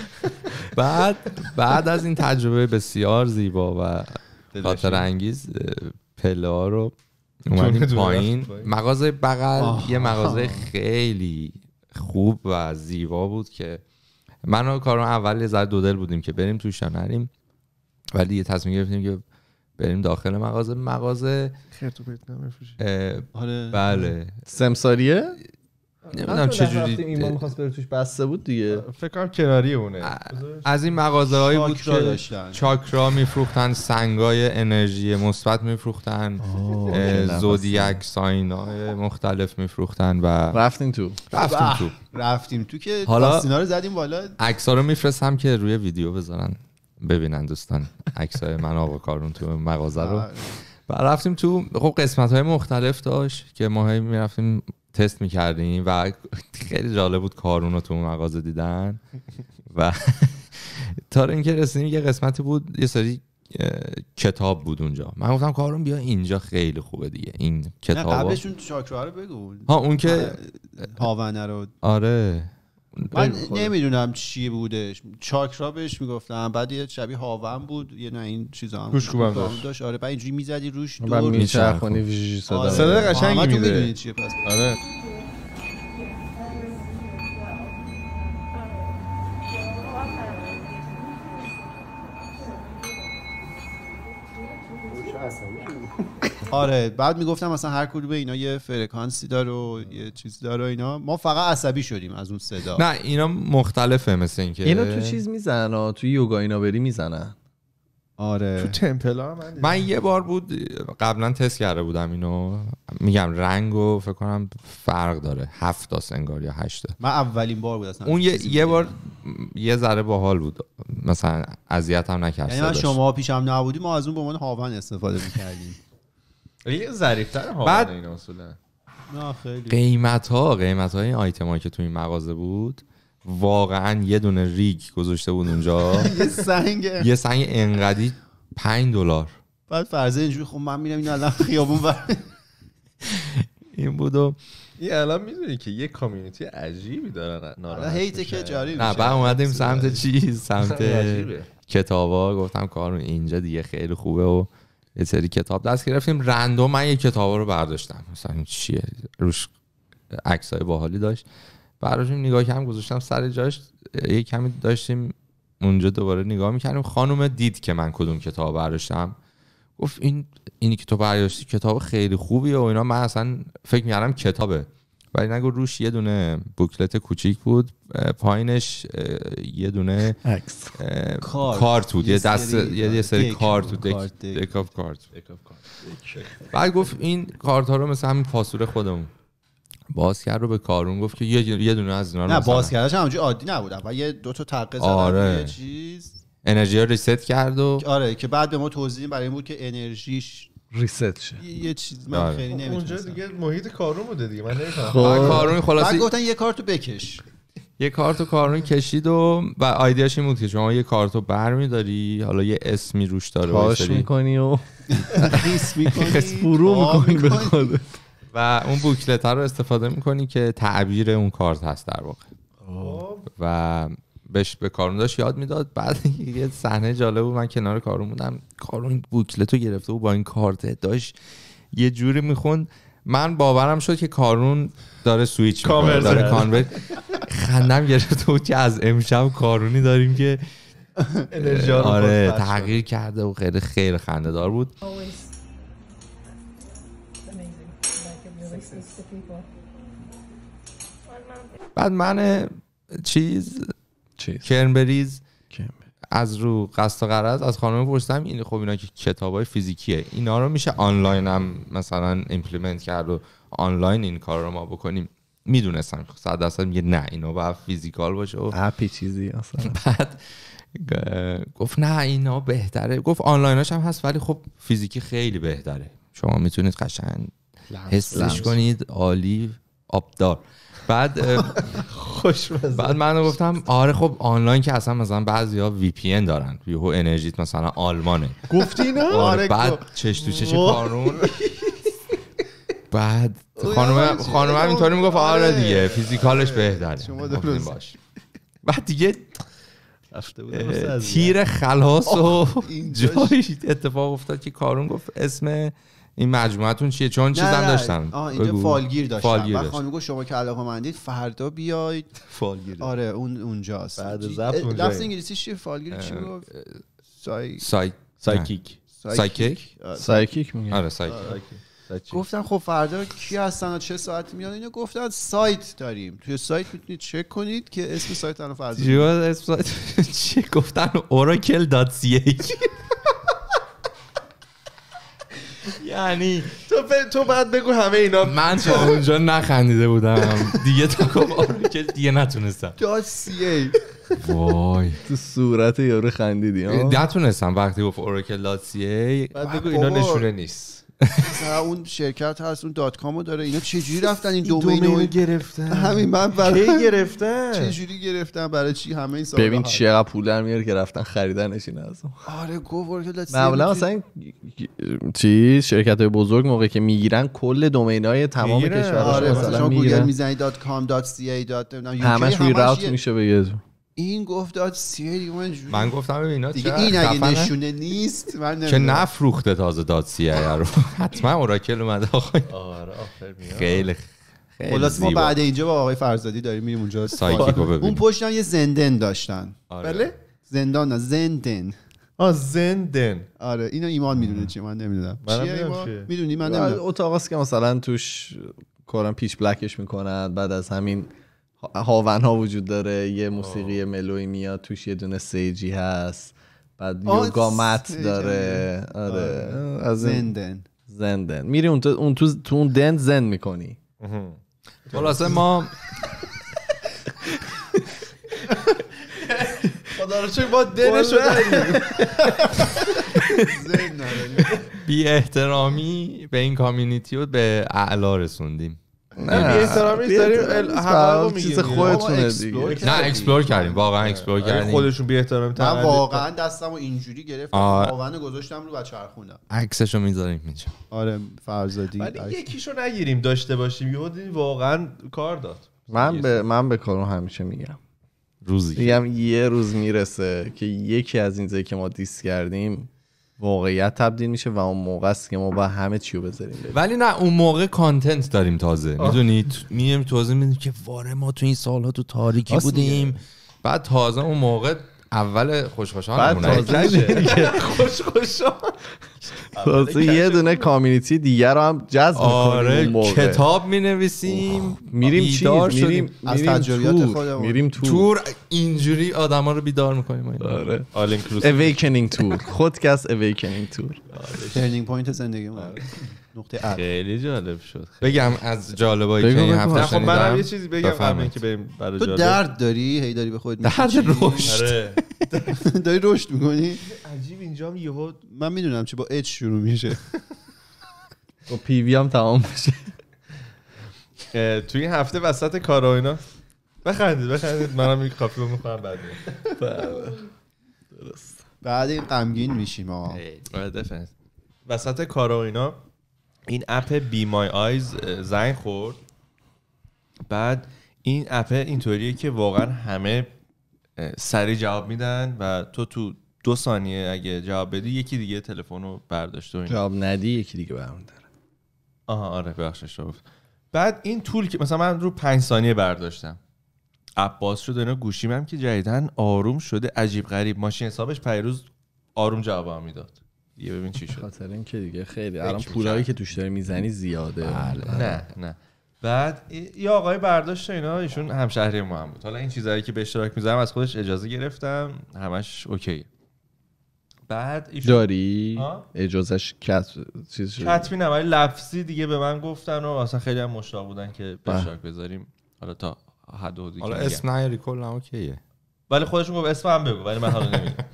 بعد بعد از این تجربه بسیار زیبا و خاطر انگیز پلا رو اومدیم پایین مغازه بغل یه مغازه خیلی خوب و زیبا بود که من و کارون اول یه ذره دودل بودیم که بریم توش نریم ولی یه تصمیم گرفتیم که بریم داخل مغازه مغازه خیر تو آره. بله سمساریه نمیدونم چه ایمان می‌خواست بره توش بسته بود دیگه آره، فکر کنم کناری از این مغازه‌هایی بود که داشتن چاکرا میفروختن سنگای انرژی مثبت میفروختن زودیاک ساینای مختلف میفروختن و رفتیم تو رفتیم تو رفتیم تو که حالا رو زدیم بالا عکس‌ها رو میفرستم که روی ویدیو بذارن ببینن دوستان عکسای من کارون تو مغازه رو آره. و رفتیم تو خب قسمت های مختلف داشت که ما هی میرفتیم تست میکردیم و خیلی جالب بود کارون رو تو اون مغازه دیدن و تا اینکه رسیدیم یه قسمتی بود یه سری کتاب بود اونجا من گفتم کارون بیا اینجا خیلی خوبه دیگه این کتاب قبلشون رو بگو ها اون که پاونه رو آره من نمیدونم چی بودش چاکرا بهش میگفتم بعد یه شبیه هاون بود یه نه این چیزا هم داشت. آره بعد اینجوری میزدی روش دور میچرخونی آره. صدا صدا آره. قشنگی آره. میده پس آره آره بعد میگفتم مثلا هر کدوم اینا یه فرکانسی داره و یه چیزی داره اینا ما فقط عصبی شدیم از اون صدا نه اینا مختلفه مثل اینکه اینا تو چیز میزنن تو یوگا اینا بری میزنن آره تو تمپلا من من یه بار بود قبلا تست کرده بودم اینو میگم رنگ و فکر کنم فرق داره هفت تا انگار یا هشت من اولین بار بود اون یه, بار یه ذره باحال بود مثلا اذیتم هم نکرد یعنی شما پیشم نبودی ما از اون به عنوان هاون استفاده میکردیم یه ظریف‌تر ها بعد این اصولا خیلی قیمت ها قیمت های آیتم که تو این مغازه بود واقعا یه دونه ریگ گذاشته بود اونجا یه سنگ یه سنگ انقدی 5 دلار بعد فرضه اینجوری خب من میرم اینو الان خیابون بر این بود و این الان میدونی که یه کامیونیتی عجیبی دارن ناراحت هیته که جاری نه بعد اومدیم سمت چیز سمت کتاب کتابا گفتم کارون اینجا دیگه خیلی خوبه و یه سری کتاب دست گرفتیم رندوم من یه کتاب رو برداشتم مثلا چیه روش عکسای باحالی داشت براشون نگاه کم گذاشتم سر جاش یه کمی داشتیم اونجا دوباره نگاه میکردیم خانم دید که من کدوم کتاب برداشتم گفت این اینی که تو برداشتی کتاب خیلی خوبیه و اینا من اصلا فکر میکردم کتابه ولی نگو روش یه دونه بوکلت کوچیک بود پایینش یه دونه کارت بود یه دست یه سری کارت بود دک آف کارت بعد گفت این کارت ها رو مثل همین پاسور خودمون باز کرد رو به کارون گفت که یه دونه از اینا رو نه باز کردش همونجوری عادی نبود اول یه دو تا تقه آره. چیز انرژی ریست کرد و آره که بعد به ما توضیح برای این بود که انرژیش ریست شه یه چیز من بله. خیلی نمیتونم اونجا دیگه محیط کارون بوده دیگه من نمیتونم خب. آره. کارون بعد گفتن یه کارتو بکش یه کارتو کارون کشید و و آیدیاش این بود که شما یه کارتو برمیداری حالا یه اسمی روش داره کاش میکنی و خیس میکنی برو میکنی به خودت و اون بوکلت رو استفاده میکنی که تعبیر اون کارت هست در واقع خب. و بهش به کارون داشت یاد میداد بعد یه صحنه جالب بود من کنار کارون بودم کارون بوکلت گرفته بود با این کارت داشت یه جوری میخوند من باورم شد که کارون داره سویچ میکنه داره کانورت خندم گرفته بود که از امشب کارونی داریم که آره تغییر کرده و خیلی خیلی خنده دار بود بعد من چیز چیز کرنبریز از رو قصد و قرض از خانم پرسیدم این خب اینا که کتابای فیزیکیه اینا رو میشه آنلاین هم مثلا ایمپلیمنت کرد و آنلاین این کار رو ما بکنیم میدونستم صد درصد میگه نه اینا باید فیزیکال باشه و چیزی اصلا بعد گفت نه اینا بهتره گفت آنلاین هم هست ولی خب فیزیکی خیلی بهتره شما میتونید قشنگ حسش کنید عالی آبدار بعد خوش بعد منو گفتم آره خب آنلاین که اصلا مثلا بعضیا وی پی ان دارن یهو انرژیت مثلا آلمانه گفتی نه آره, آره، بعد چش تو چش کارون بعد خانم خانم اینطوری میگفت آره, آره. دیگه فیزیکالش آره. بهتره شما باش بعد دیگه تیر خلاص و جایی اتفاق افتاد که کارون گفت اسم این تون چیه چون هم داشتن آه اینجا بگو. فالگیر داشتن فالگیر و خانم گفت شما که علاقه مندید فردا بیاید فالگیر آره اون اونجاست بعد زبط اونجا لفظ انگلیسی چیه فالگیر چی گفت سای... سایکیک سایکیک سایکیک میگه آره سایکیک گفتن خب فردا کی هستن و چه ساعت میان اینو گفتن سایت داریم توی سایت میتونید چک کنید که اسم سایت الان فرض اسم سایت چی گفتن ای یعنی تو تو بعد بگو همه اینا من تا اونجا نخندیده بودم دیگه تا خب که دیگه نتونستم سی وای تو صورت یارو خندیدی نتونستم وقتی گفت اوراکل لات سی ای بعد بگو اینا نشونه نیست مثلا اون شرکت هست اون دات کامو داره اینا جوری رفتن این دومین رو گرفتن همین من برای گرفتن چجوری گرفتن برای چی همه این سال ببین چقدر پول در میاره که رفتن خریدنش این از آره گفت معمولا مثلا چی شرکت های بزرگ موقع که میگیرن کل دومین های تمام کشورها آره مثلا گوگل میزنی دات کام دات سی ای دات همش ری راوت میشه به یه این گفت داد سیه من جوری من گفتم اینا دیگه این اگه نشونه نیست من چه نفروخته تازه داد سیه رو حتما اوراکل اومده آقا آره خیلی خلاص ما بعد اینجا با آقای فرزادی داریم میریم اونجا سایکیکو آره. ببینیم اون پشت هم یه زندن داشتن آره. بله زندان زندن آ زندن آره اینو ایمان میدونه چی من نمیدونم میدونی من نمیدونم اتاقاست که مثلا توش کارم پیچ بلکش میکنن بعد از همین هاون ها وجود داره یه خب. موسیقی آه. ملوی میاد توش یه دونه سیجی هست بعد یوگامت داره آره. آره از زندن میری اون تو اون تو, اون دن زن میکنی خلاصه ما خدا رو ما بی احترامی به این کامیونیتی رو به اعلا رسوندیم نه چیز خودتونه دیگه نه اکسپلور کردیم واقعا اکسپلور آره، کردیم خودشون بی احترامی من واقعا دستمو اینجوری گرفتم واقعا گذاشتم رو و چرخوندم عکسشو میذاریم اینجا آره فرزادی ولی یکیشو نگیریم داشته باشیم یهو واقعا کار داد من به من به کارو همیشه میگم روزی میگم یه روز میرسه که یکی از این که ما دیس کردیم واقعیت تبدیل میشه و اون موقع است که ما با همه چی رو بذاریم ولی نه اون موقع کانتنت داریم تازه میدونید میایم توضیح میدیم که واره ما تو این سالها تو تاریکی بودیم بعد تازه اون موقع اول خوشخوشان بعد تازه خوشخوشان تازه یه دونه کامیونیتی دیگه رو هم جذب آره کتاب می نویسیم میریم چی میریم از تجربیات خودمون میریم تور تور اینجوری آدما رو بیدار میکنیم آره آل اینکلوسیو تور پادکست اویکنینگ تور ترنینگ پوینت زندگی ما نقطه خیلی جالب شد خیلی. بگم از جالبایی که این هفته خب منم یه چیزی بگم قبل اینکه بریم برای تو درد داری هی داری به خودت درد رشد آره. داری رشد میکنی اینجام یهو من میدونم چی با اچ شروع میشه با پی وی هم تمام بشه توی هفته وسط و اینا بخندید بخندید منم این کافی رو میخوام بعد درست بعد این غمگین میشیم ها آره، وسط و اینا این اپ بی مای آیز زنگ خورد بعد این اپ اینطوریه که واقعا همه سری جواب میدن و تو تو دو ثانیه اگه جواب بدی یکی دیگه تلفن رو برداشت و جواب ندی یکی دیگه برام داره آها آره بخشش رو بعد این طول که مثلا من رو پنج ثانیه برداشتم عباس شد اینا گوشیم هم که جدیدن آروم شده عجیب غریب ماشین حسابش پیروز آروم جواب میداد یه ببین چی شد خاطر این که دیگه خیلی الان پولایی که توش داری میزنی زیاده بله، آره. نه نه بعد یا آقای برداشت اینا ایشون همشهری ما هم بود حالا این چیزایی که به اشتراک میذارم از خودش اجازه گرفتم همش اوکی بعد ایشون... داری اجازش کت چیز شده کتبی نه ولی لفظی دیگه به من گفتن و اصلا خیلی هم مشتاق بودن که به شاک بذاریم حالا تا حد حدودی حالا اسم نیاری هم اوکیه ولی خودشون گفت اسم هم بگو ولی من حالا نمیدونم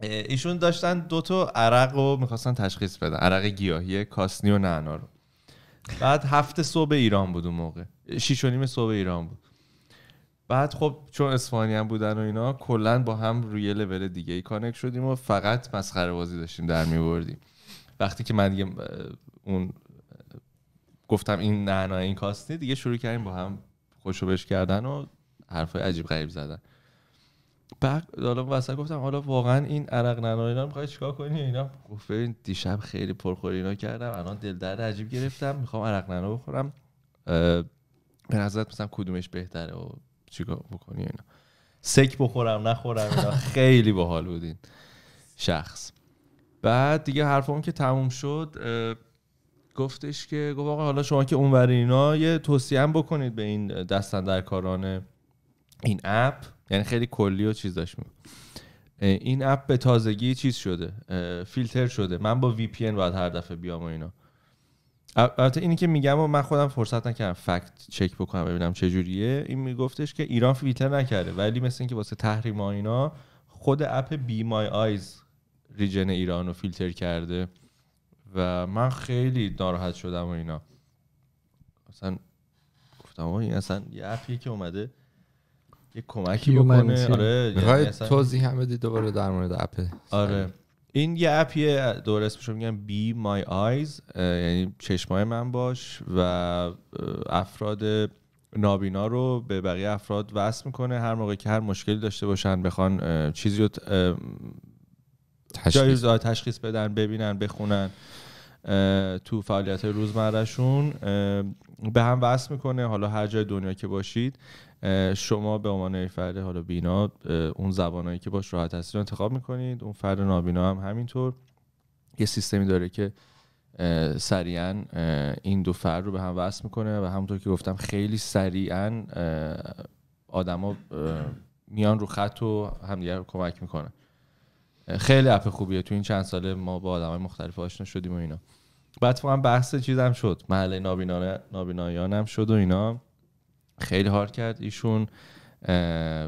ایشون داشتن دو تا عرق رو میخواستن تشخیص بدن عرق گیاهی کاسنی و نعنا رو بعد هفت صبح ایران بود اون موقع شیش و نیم صبح ایران بود بعد خب چون اسپانی هم بودن و اینا کلا با هم روی لول دیگه ای کانکت شدیم و فقط مسخره بازی داشتیم در میوردیم وقتی که من دیگه اون گفتم این نعنا این کاستی دیگه شروع کردیم با هم خوشو بش کردن و حرفای عجیب غریب زدن بعد حالا واسه گفتم حالا واقعا این عرق نعنا اینا میخوای چیکار کنی اینا گفت ببین دیشب خیلی پرخوری اینا کردم الان دل درد عجیب گرفتم میخوام عرق نعنا بخورم به نظرت مثلا کدومش بهتره و چیکار بکنی اینا سک بخورم نخورم اینا خیلی باحال بودین شخص بعد دیگه حرفم که تموم شد گفتش که گفت آقا حالا شما که اونور اینا یه توصیه هم بکنید به این دستن در این اپ یعنی خیلی کلی و چیز داشت این اپ به تازگی چیز شده فیلتر شده من با وی پی باید هر دفعه بیام و اینا البته اینی که میگم و من خودم فرصت نکردم فکت چک بکنم ببینم چه جوریه این میگفتش که ایران فیلتر نکرده ولی مثل اینکه واسه تحریم ها اینا خود اپ بی مای آیز ریجن ایران رو فیلتر کرده و من خیلی ناراحت شدم و اینا مثلا گفتم این اصلا یه اپیه که اومده یه کمکی بکنه آره یعنی توضیح هم دوباره در مورد اپ آره این یه اپیه دور اسمش میگن بی مای آیز یعنی چشمای من باش و افراد نابینا رو به بقیه افراد وصل میکنه هر موقع که هر مشکلی داشته باشن بخوان چیزی رو تشخیص. تشخیص بدن ببینن بخونن تو فعالیت روزمرهشون به هم وصل میکنه حالا هر جای دنیا که باشید شما به عنوان فرد حالا بینا اون زبانایی که باش راحت هستید رو انتخاب میکنید اون فرد نابینا هم همینطور یه سیستمی داره که سریعا این دو فرد رو به هم وصل میکنه و همونطور که گفتم خیلی سریعا آدما میان رو خط و همدیگر کمک میکنه خیلی اپ خوبیه تو این چند ساله ما با آدمای مختلف آشنا شدیم و اینا بعد فقط بحث چیزم شد محله نابینایانم شد و اینا خیلی هار کرد ایشون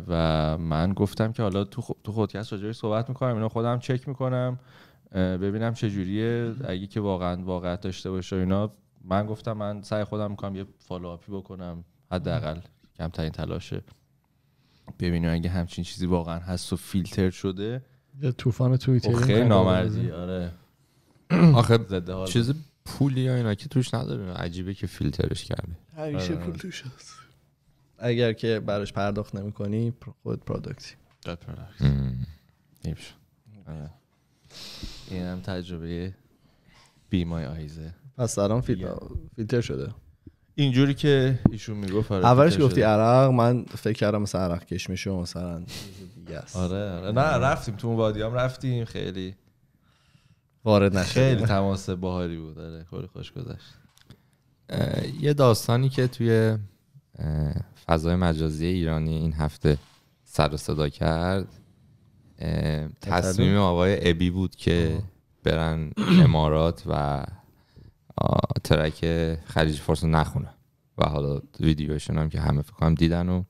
و من گفتم که حالا تو خود کس خودکست صحبت میکنم اینا خودم چک میکنم ببینم چه جوریه اگه که واقعا واقعیت داشته باشه اینا من گفتم من سعی خودم میکنم یه فالوآپی بکنم حداقل کمترین تلاشه ببینیم اگه همچین چیزی واقعا هست و فیلتر شده یه طوفان توییتر خیلی نامردی آره آخه چیز پولی یا اینا که توش نداره عجیبه که فیلترش کرده همیشه آره، پول آره. توش هست اگر که براش پرداخت نمیکنی خود پروداکتی خود پروداکت آره. آره. این هم تجربه مای آیزه پس سلام فیلتر شده اینجوری که ایشون میگفت آره، اولش گفتی عرق من فکر کردم مثلا عرق کش مثلا دیگه آره, نه رفتیم تو اون وادی هم رفتیم خیلی وارد نشد خیلی تماس بهاری بود خیلی خوش گذشت یه داستانی که توی فضای مجازی ایرانی این هفته سر و صدا کرد تصمیم آقای ابی بود که برن امارات و ترک خلیج فارس رو نخونه و حالا ویدیوشون هم که همه فکر دیدن و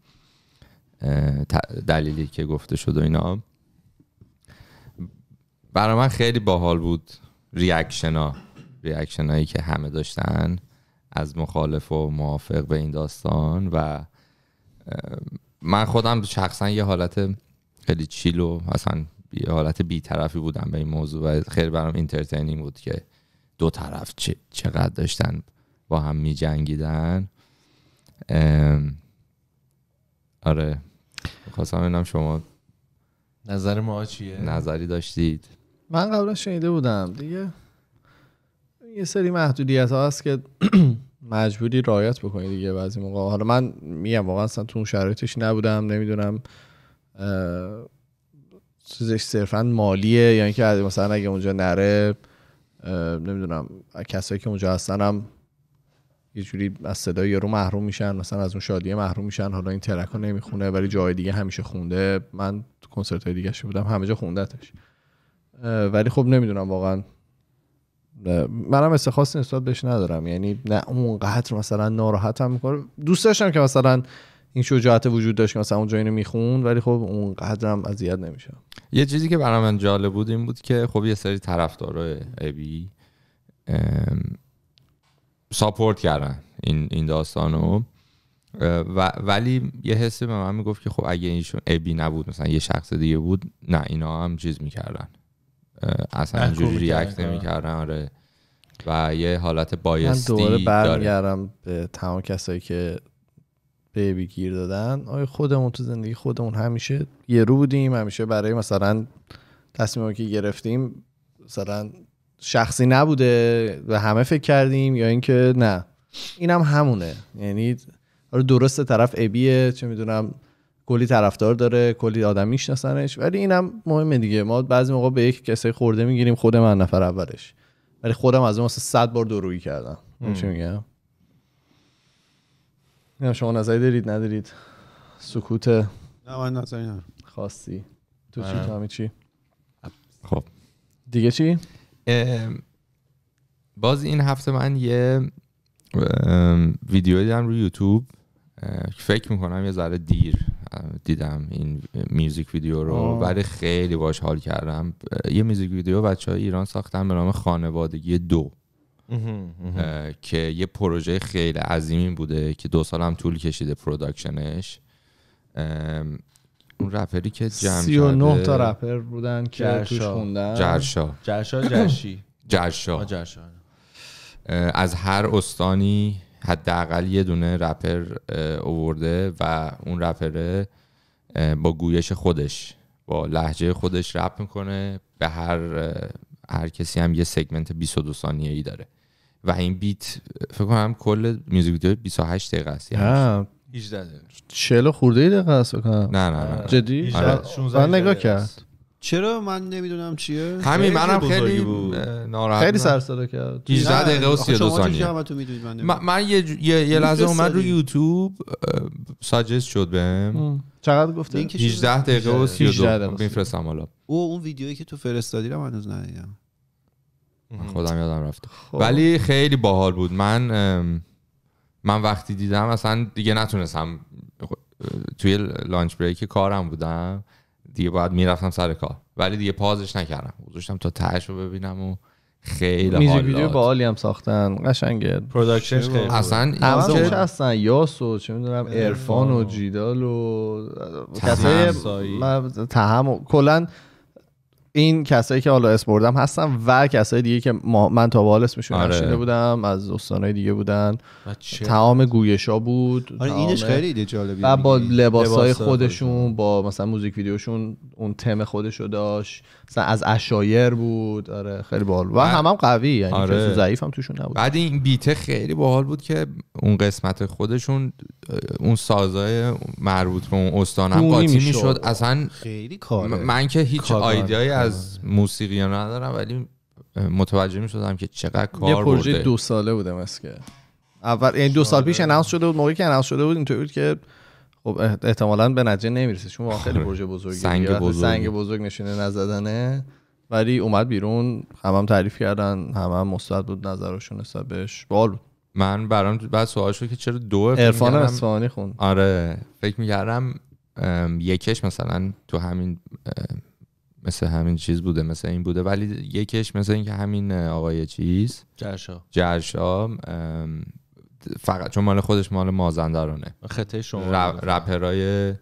دلیلی که گفته شد و اینا برای من خیلی باحال بود ریاکشن ها ریاکشن هایی که همه داشتن از مخالف و موافق به این داستان و من خودم شخصا یه حالت خیلی چیل و اصلا یه حالت بیطرفی بودم به این موضوع و خیلی برام اینترتینینگ بود که دو طرف چقدر داشتن با هم می جنگیدن آره خواستم اینم شما نظر ما چیه نظری داشتید من قبلا شنیده بودم دیگه یه سری محدودیت ها هست که مجبوری رایت بکنی دیگه بعضی موقع حالا من میگم واقعا اصلا تو اون شرایطش نبودم نمیدونم چیزش صرفا مالیه یا یعنی اینکه مثلا اگه اونجا نره نمیدونم کسایی که اونجا هستن هم یه جوری از صدای رو محروم میشن مثلا از اون شادیه محروم میشن حالا این ترک رو نمیخونه ولی جای دیگه همیشه خونده من کنسرت های دیگه بودم همه جا خوندتش ولی خب نمیدونم واقعا منم خاص نسبت بهش ندارم یعنی نه اونقدر مثلا ناراحتم میکنه دوست داشتم که مثلا این شجاعت وجود داشت که مثلا اونجا اینو میخوند ولی خب اونقدرم اذیت نمیشه یه چیزی که برای من جالب بود این بود که خب یه سری طرفدارای ابی ساپورت کردن این این داستانو و ولی یه حسی به من میگفت که خب اگه اینشون ابی نبود مثلا یه شخص دیگه بود نه اینا هم چیز میکردن اصلا جوری ریاکت نمیکردن آره و یه حالت بایستی من دوباره برمیگردم به تمام کسایی که بیبی گیر دادن آیا خودمون تو زندگی خودمون همیشه یه رو بودیم همیشه برای مثلا تصمیمی که گرفتیم مثلا شخصی نبوده و همه فکر کردیم یا اینکه نه اینم هم همونه یعنی آره، درست طرف ابیه چه میدونم کلی طرفدار داره کلی آدم میشناسنش ولی اینم مهمه دیگه ما بعضی موقع به یک کسای خورده میگیریم خود من نفر اولش ولی خودم از اون واسه 100 بار درویی کردم چی میگم نه شما نظری دارید ندارید سکوت نه من خاصی تو چی آره. تو چی خب دیگه چی باز این هفته من یه ویدیو دیدم روی یوتیوب فکر میکنم یه ذره دیر دیدم این میوزیک ویدیو رو ولی خیلی باش حال کردم یه میوزیک ویدیو بچه های ایران ساختن به نام خانوادگی دو که یه پروژه خیلی عظیمی بوده که دو سال هم طول کشیده پروداکشنش اون رپری که جمع 39 تا رپر بودن که جرشا. جرشا جرشی جرشا از هر استانی حداقل یه دونه رپر اوورده و اون رپره با گویش خودش با لحجه خودش رپ میکنه به هر هر کسی هم یه سگمنت 22 ثانیه ای داره و این بیت فکر کنم کل میوزیک ویدیو 28 دقیقه است یعنی 18 دقیقه 40 خورده دقیقه است فکر کنم نه نه نه جدی نگاه کرد چرا من نمیدونم چیه همین منم خیلی ناراحت خیلی سرسره کرد 18 دقیقه و 32 ثانیه شما تو میدونید من نمیدونم. من یه, ج... یه... یه لحظه اومد رو یوتیوب ساجست شد بهم چقدر گفته 18 دقیقه و 32 میفرستم حالا او اون ویدیویی که تو فرستادی رو من هنوز ندیدم خودم خب. یادم رفت خب. ولی خیلی باحال بود من من وقتی دیدم اصلا دیگه نتونستم توی لانچ بریک کارم بودم دیگه باید میرفتم سر کار ولی دیگه پازش نکردم گذاشتم تا تهش رو ببینم و خیلی میزی ویدیو بالی هم ساختن قشنگه پروداکشن خیلی اصلا همش هستن یاس و چه میدونم ارفان و جیدال و کسای تهم کلا این کسایی که حالا اسم بردم هستن و کسایی دیگه که من تا به حال اسمشون آره. بودم از استانای دیگه بودن تمام گویشا بود آره اینش خیلی ایده جالبی و با لباسای خودشون با مثلا موزیک ویدیوشون اون تم خودشو داشت مثلا از اشایر بود آره خیلی باحال و هم, هم قوی یعنی آره. ضعیف هم توشون نبود بعد این بیته خیلی باحال بود که اون قسمت خودشون اون سازای مربوط به اون هم قاطی میشد اصلا خیلی کاره من که هیچ آیدیایی از آره. موسیقی ندارم ولی متوجه میشدم که چقدر کار یه پروژه دو ساله بوده از که اول این یعنی دو سال پیش اناونس آره. شده بود موقعی که اناونس شده بود اینطوری بود که خب احتمالا به نتیجه نمیرسه چون واقعا خیلی آره. پروژه بزرگی بزرگ. سنگ بزرگ نشینه نزدنه ولی اومد بیرون هم, هم تعریف کردن هم, هم مثبت بود نظرشون حسابش بال بود من برام بعد سوال شد که چرا دو عرفان اصفهانی خون آره فکر میکردم یکش مثلا تو همین مثل همین چیز بوده مثل این بوده ولی یکش مثل اینکه همین آقای چیز جرشا جرشا فقط چون مال خودش مال مازندرانه خطه شما رپرای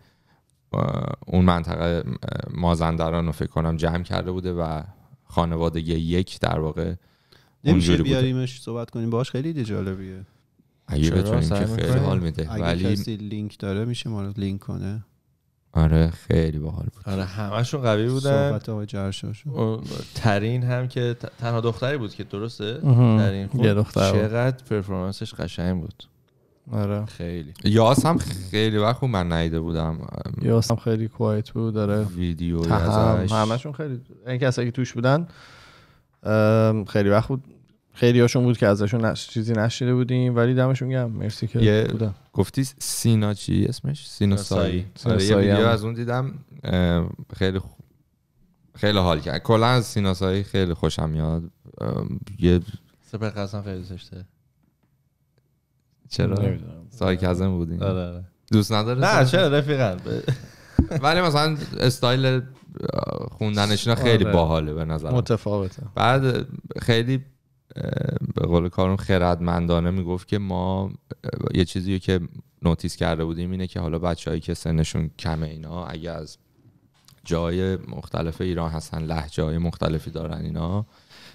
اون منطقه مازندران رو فکر کنم جمع کرده بوده و خانواده یک در واقع نمیشه بیاریمش صحبت کنیم باش خیلی جالبیه اگه بتونیم که خیلی میده ولی کسی لینک داره میشه ما لینک کنه آره خیلی باحال بود آره همشون قوی بودن صحبت آقای ترین هم که تنها دختری بود که درسته ترین خوب یه دختر چقدر پرفورمنسش قشنگ بود آره خیلی یاس هم خیلی وقت خوب من نایده بودم یاس هم خیلی کوایت بود داره ویدیو ازش همشون خیلی این یعنی کسایی که توش بودن خیلی وقت بود خیلی هاشون بود که ازشون چیزی نشیده بودیم ولی دمشون گرم مرسی که یه بودم. گفتی سینا چی اسمش سینا سایی آره، از اون دیدم خیلی خیلی حال کرد کلا از سینا سایی خیلی خوشم میاد یه سپر قسم خیلی زشته چرا که بودین بودیم آره، آره. دوست نداره نه چرا رفیقم ولی مثلا استایل خوندنشون خیلی باحاله به نظر متفاوته بعد خیلی به قول کارون خردمندانه میگفت که ما یه چیزی که نوتیس کرده بودیم اینه که حالا بچههایی که سنشون کمه اینا اگه از جای مختلف ایران هستن لحجه های مختلفی دارن اینا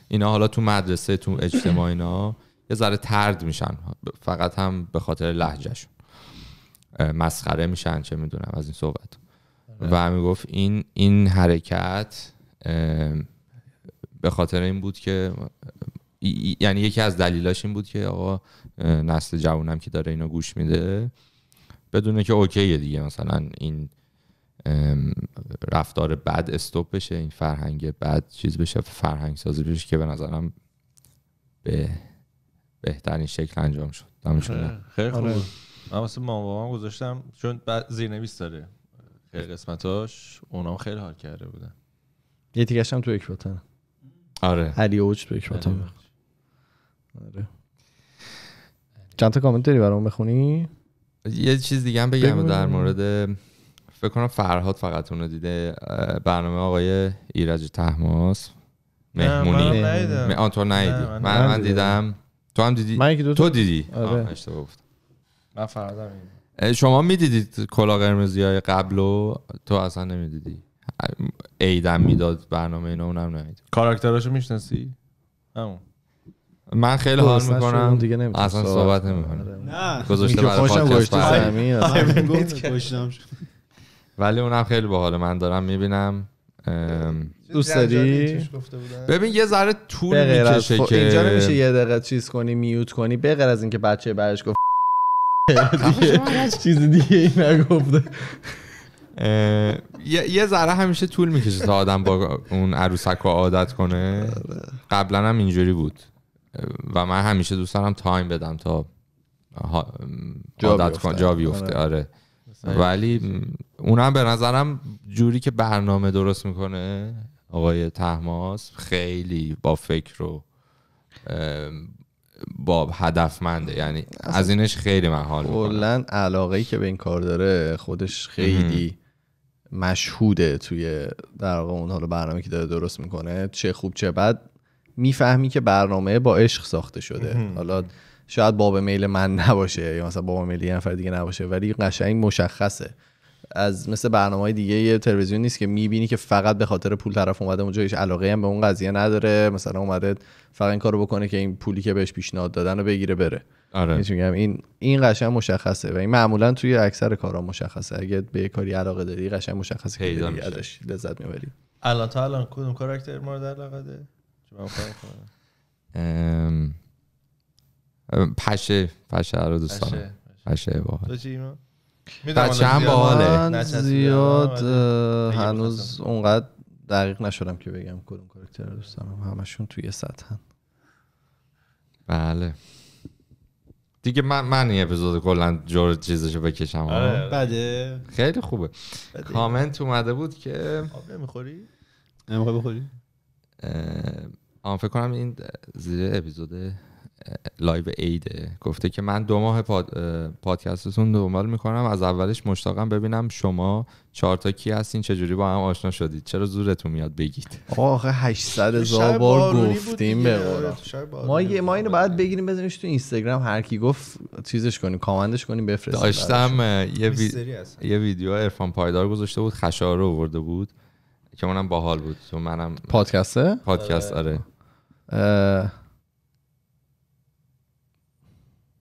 اینا حالا تو مدرسه تو اجتماع اینا یه ذره ترد میشن فقط هم به خاطر لحجهشون مسخره میشن چه میدونم از این صحبت و میگفت این این حرکت به خاطر این بود که یعنی یکی از دلیلاش این بود که آقا نسل جوانم که داره اینو گوش میده بدونه که اوکیه دیگه مثلا این رفتار بد استوب بشه این فرهنگ بد چیز بشه فرهنگ سازی بشه که به نظرم به بهترین شکل انجام شد خیلی خوب آره. من واسه مام گذاشتم چون بعد زیرنویس داره خیلی قسمتاش اونام خیلی حال کرده بودن یه تیگه هم تو اکباتن آره علی اوچ تو اکباتن آره. چند تا کامنت داری برام بخونی یه چیز دیگه هم بگم در مورد فکر کنم فرهاد فقط اونو دیده برنامه آقای ایرج تحماس مهمونی من آن من, دیدم تو هم دیدی من تو دیدی آره. گفت من شما میدیدید کلا قرمزی های قبلو تو اصلا نمیدیدی ایدم میداد برنامه اینا اونم نمیدید کاراکتراشو میشناسی همون من خیلی حال میکنم دیگه اصلا صحبت نمیکنم آره. نه گذاشته برای پادکست زمین آره. آره. ولی اونم خیلی باحال من دارم میبینم دوست داری ببین یه ذره طول میکشه که اینجا نمیشه یه دقیقه چیز کنی میوت کنی به غیر از اینکه بچه برش گفت چیز دیگه ای نگفته یه ذره همیشه طول میکشه تا آدم با اون عروسک عادت کنه قبلا هم اینجوری بود و من همیشه دوست دارم تایم بدم تا عادت کن جا بیفته آره, آره. ولی اونم به نظرم جوری که برنامه درست میکنه آقای تحماس خیلی با فکر و با هدفمنده یعنی از اینش خیلی من حال کلا علاقه ای که به این کار داره خودش خیلی مشهوده توی در واقع اون حالا برنامه که داره درست میکنه چه خوب چه بد میفهمی که برنامه با عشق ساخته شده حالا شاید باب میل من نباشه یا مثلا باب میل یه نفر دیگه نباشه ولی قشنگ مشخصه از مثل برنامه های دیگه یه تلویزیون نیست که میبینی که فقط به خاطر پول طرف اومده اونجا هیچ علاقه هم به اون قضیه نداره مثلا اومده فقط این کارو بکنه که این پولی که بهش پیشنهاد دادن رو بگیره بره آره. یعنی میگم این این قشنگ مشخصه و این معمولا توی اکثر کارا مشخصه اگه به کاری علاقه داری قشنگ مشخصه که لذت میبری الان تا الان کدوم کاراکتر مورد علاقه ده؟ پشه پشه رو دوست دارم پشه باحال بچه هم زیاد هنوز اونقدر دقیق نشدم که بگم کدوم کارکتر رو دوست دارم همشون توی سطحن بله دیگه من من این اپیزود کلا جور چیزشو بکشم آره، آره. بده خیلی خوبه کامنت اومده بود که آب نمیخوری نمیخوای بخوری آن فکر کنم این زیر اپیزود لایو ایده گفته که من دو ماه پاد... پادکستتون دنبال میکنم از اولش مشتاقم ببینم شما چهار تا کی هستین چجوری با هم آشنا شدید چرا زورتون میاد بگید آخه 800 هزار بار گفتیم به ما یه ما اینو بعد بگیریم بزنیمش تو اینستاگرام هر کی گفت چیزش کنیم کامندش کنیم بفرستیم داشتم یه, یه ویدیو ارفان پایدار گذاشته بود خشاره آورده بود که اونم باحال بود چون منم پادکسته پادکست آره, آره.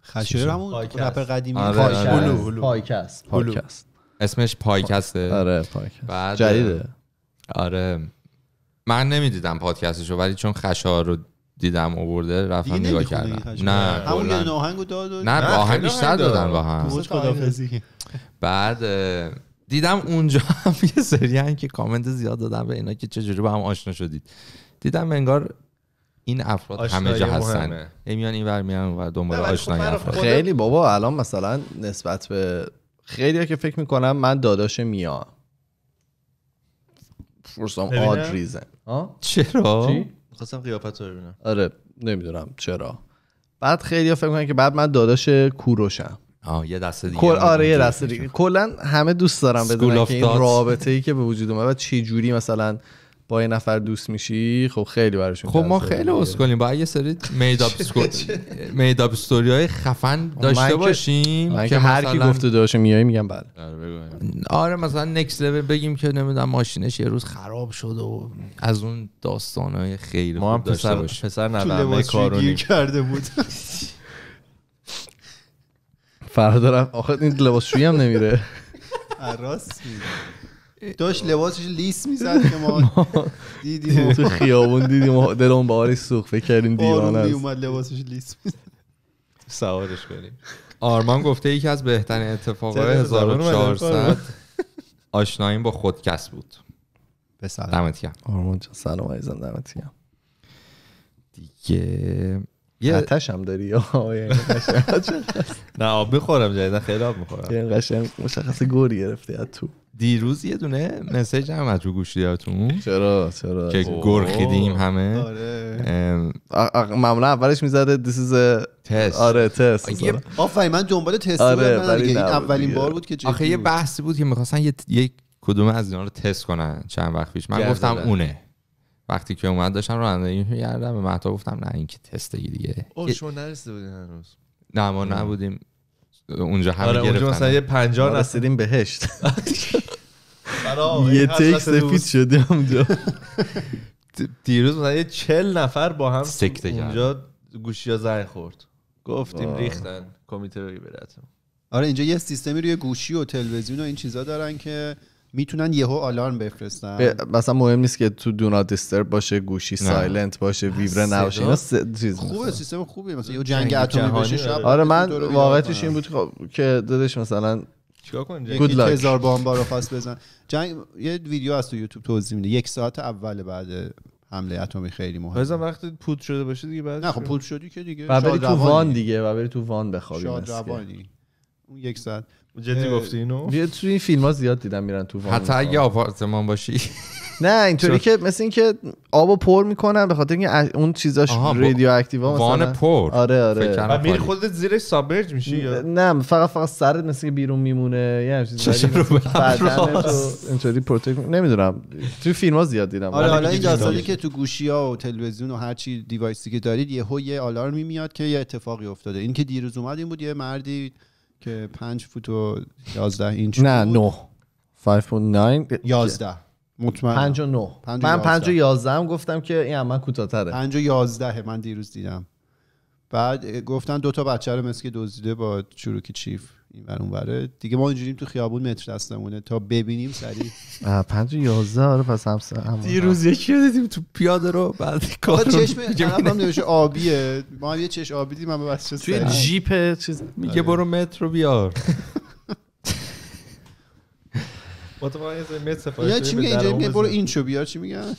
خشیر همون رپ قدیمی آره پایکست اسمش پایکسته آره پایکست آره، جدیده آره من نمیدیدم پادکستشو ولی چون خشار رو دیدم اوورده رفتم نگاه کردم نه همون آهنگو داد نه آهنگ بیشتر دادن با هم بعد دیدم اونجا هم یه سری هم که کامنت زیاد دادن به اینا که چجوری با هم آشنا شدید دیدم انگار این افراد همه جا هستن میان این ور میان و دنبال آشنایی خب افراد خیلی بابا الان مثلا نسبت به خیلی که فکر میکنم من داداش میا فرسام آد ریزن چرا؟ خواستم قیافت رو ببینم آره نمیدونم چرا بعد خیلی ها فکر میکنن که بعد من داداش کوروشم یه دسته کل آره یه دسته دیگه کلا همه دوست دارم بدونن که این رابطه ای که به وجود اومد و چه جوری مثلا با یه نفر دوست میشی خب خیلی براشون خب ما خیلی کنیم با یه سری میداپ میداپ استوری های خفن داشته باشیم من که هر کی گفته داشته میای میگم بله آره, آره، مثلا نکست لول بگیم که نمیدونم ماشینش یه روز خراب شد و از اون داستان های خیلی ما هم پسر پسر کارونی کرده بود فردا آخه این لباسشویی هم نمیره راست داشت لباسش لیس میزد که ما دیدیم تو خیابون دیدیم در اون باری سوخ فکر کردیم دیوانه بارون اومد لباسش لیس سوارش بریم آرمان گفته یکی از بهترین اتفاقای 1400 آشناییم با خودکس بود به سلام آرمان جان سلام عزیزم دمت دیگه یه آتش هم داری یعنی نه آب میخورم جدیدا خیلی آب میخورم این یعنی قشنگ مشخص گوری گرفته از تو دیروز یه دونه مسیج هم از رو گوشی چرا چرا که خیدیم همه آره. معمولا اولش میزده this is تست آره تست آفرین من دنبال تست آره اولین بار بود که آخه یه بحثی بود که میخواستن یک کدوم از اینا رو تست کنن چند وقت پیش من گفتم اونه وقتی که اومد داشتم رانندگی می‌کردم به مهتا گفتم نه این که تست دیگه او شما نرسیده بودین هنوز نه ما نبودیم اونجا همه آره اونجا مثلا یه 50 آره. رسیدیم بهشت یه تک سفید شدیم اونجا دیروز مثلا یه 40 نفر با هم اونجا گوشی ها زنگ خورد گفتیم ریختن کمیته رو آره اینجا یه سیستمی روی گوشی و تلویزیون و این چیزا دارن که میتونن یهو آلارم بفرستن مثلا مهم نیست که تو دونات دیستر باشه گوشی نه. سایلنت باشه ویبره نباشه اینا س... خوبه سیستم خوبیه مثلا یه جنگ, اتمی بشه آره من واقعیتش این بود خب که دادش مثلا چیکار کنیم گود هزار بمب رو پاس بزن جنگ یه ویدیو از تو یوتیوب توضیح میده یک ساعت اول بعد حمله اتمی خیلی مهمه مثلا وقتی پود شده باشه دیگه بعد نه خب پود شدی که دیگه و تو وان دیگه و بری تو وان بخوابی شاد روانی اون یک ساعت جدی گفتی اینو یه توی این فیلم ها زیاد دیدم میرن تو حتی اگه آپارتمان باشی نه اینطوری که مثل اینکه آبو پر میکنن به خاطر اینکه اون چیزاش رادیو اکتیو ها مثلا پر آره آره و میری خودت زیرش سابرج میشی نه فقط فقط سرت مثل بیرون میمونه یه همچین چیزی اینطوری پروتکت نمیدونم تو فیلم ها زیاد دیدم آره حالا این داستانی که تو گوشی ها و تلویزیون و هر چی دیوایسی که دارید یهو یه آلارمی میاد که یه اتفاقی افتاده اینکه دیروز اومد این بود یه مردی که 5 فوت و 11 اینچ نه 9 5.9 11 مطمئن 5 و 9 من 5 و 11 هم گفتم که این هم کوتاه‌تره 5 و 11 من دیروز دیدم بعد گفتن دو تا بچه رو مسکی دزدیده با چروکی چیف این ور اون دیگه ما اینجوریم تو خیابون متر دستمونه تا ببینیم سری 5 11 آره پس هم دیروز یکی رو دیدیم تو پیاده رو بعد کار چشم هم نمیشه آبیه ما هم یه چش آبی دیدیم من بس توی جیپ چیز میگه آره. برو متر رو بیار یا چی میگه اینجا برو این چو بیار چی میگن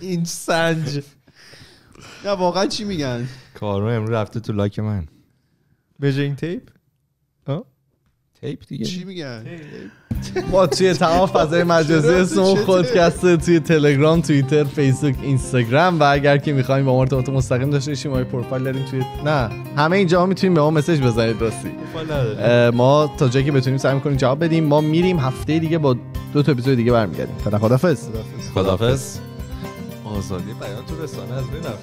این سنج نه واقعا چی میگن کارو امروز رفته تو لاک من میجرینگ تیپ تیپ دیگه چی میگن ما توی تمام فضای مجازی اون خودکسته توی تلگرام توییتر فیسبوک اینستاگرام و اگر که میخوایم با ما ارتباط مستقیم داشته باشیم ما پروفایل داریم توی نه همه اینجا میتونیم به ما مسج بزنید راستی ما تا جایی که بتونیم سعی میکنیم جواب بدیم ما میریم هفته دیگه با دو تا اپیزود دیگه برمیگردیم خدا خدافظ خدافظ آزادی بیان تو رسانه از بین رفته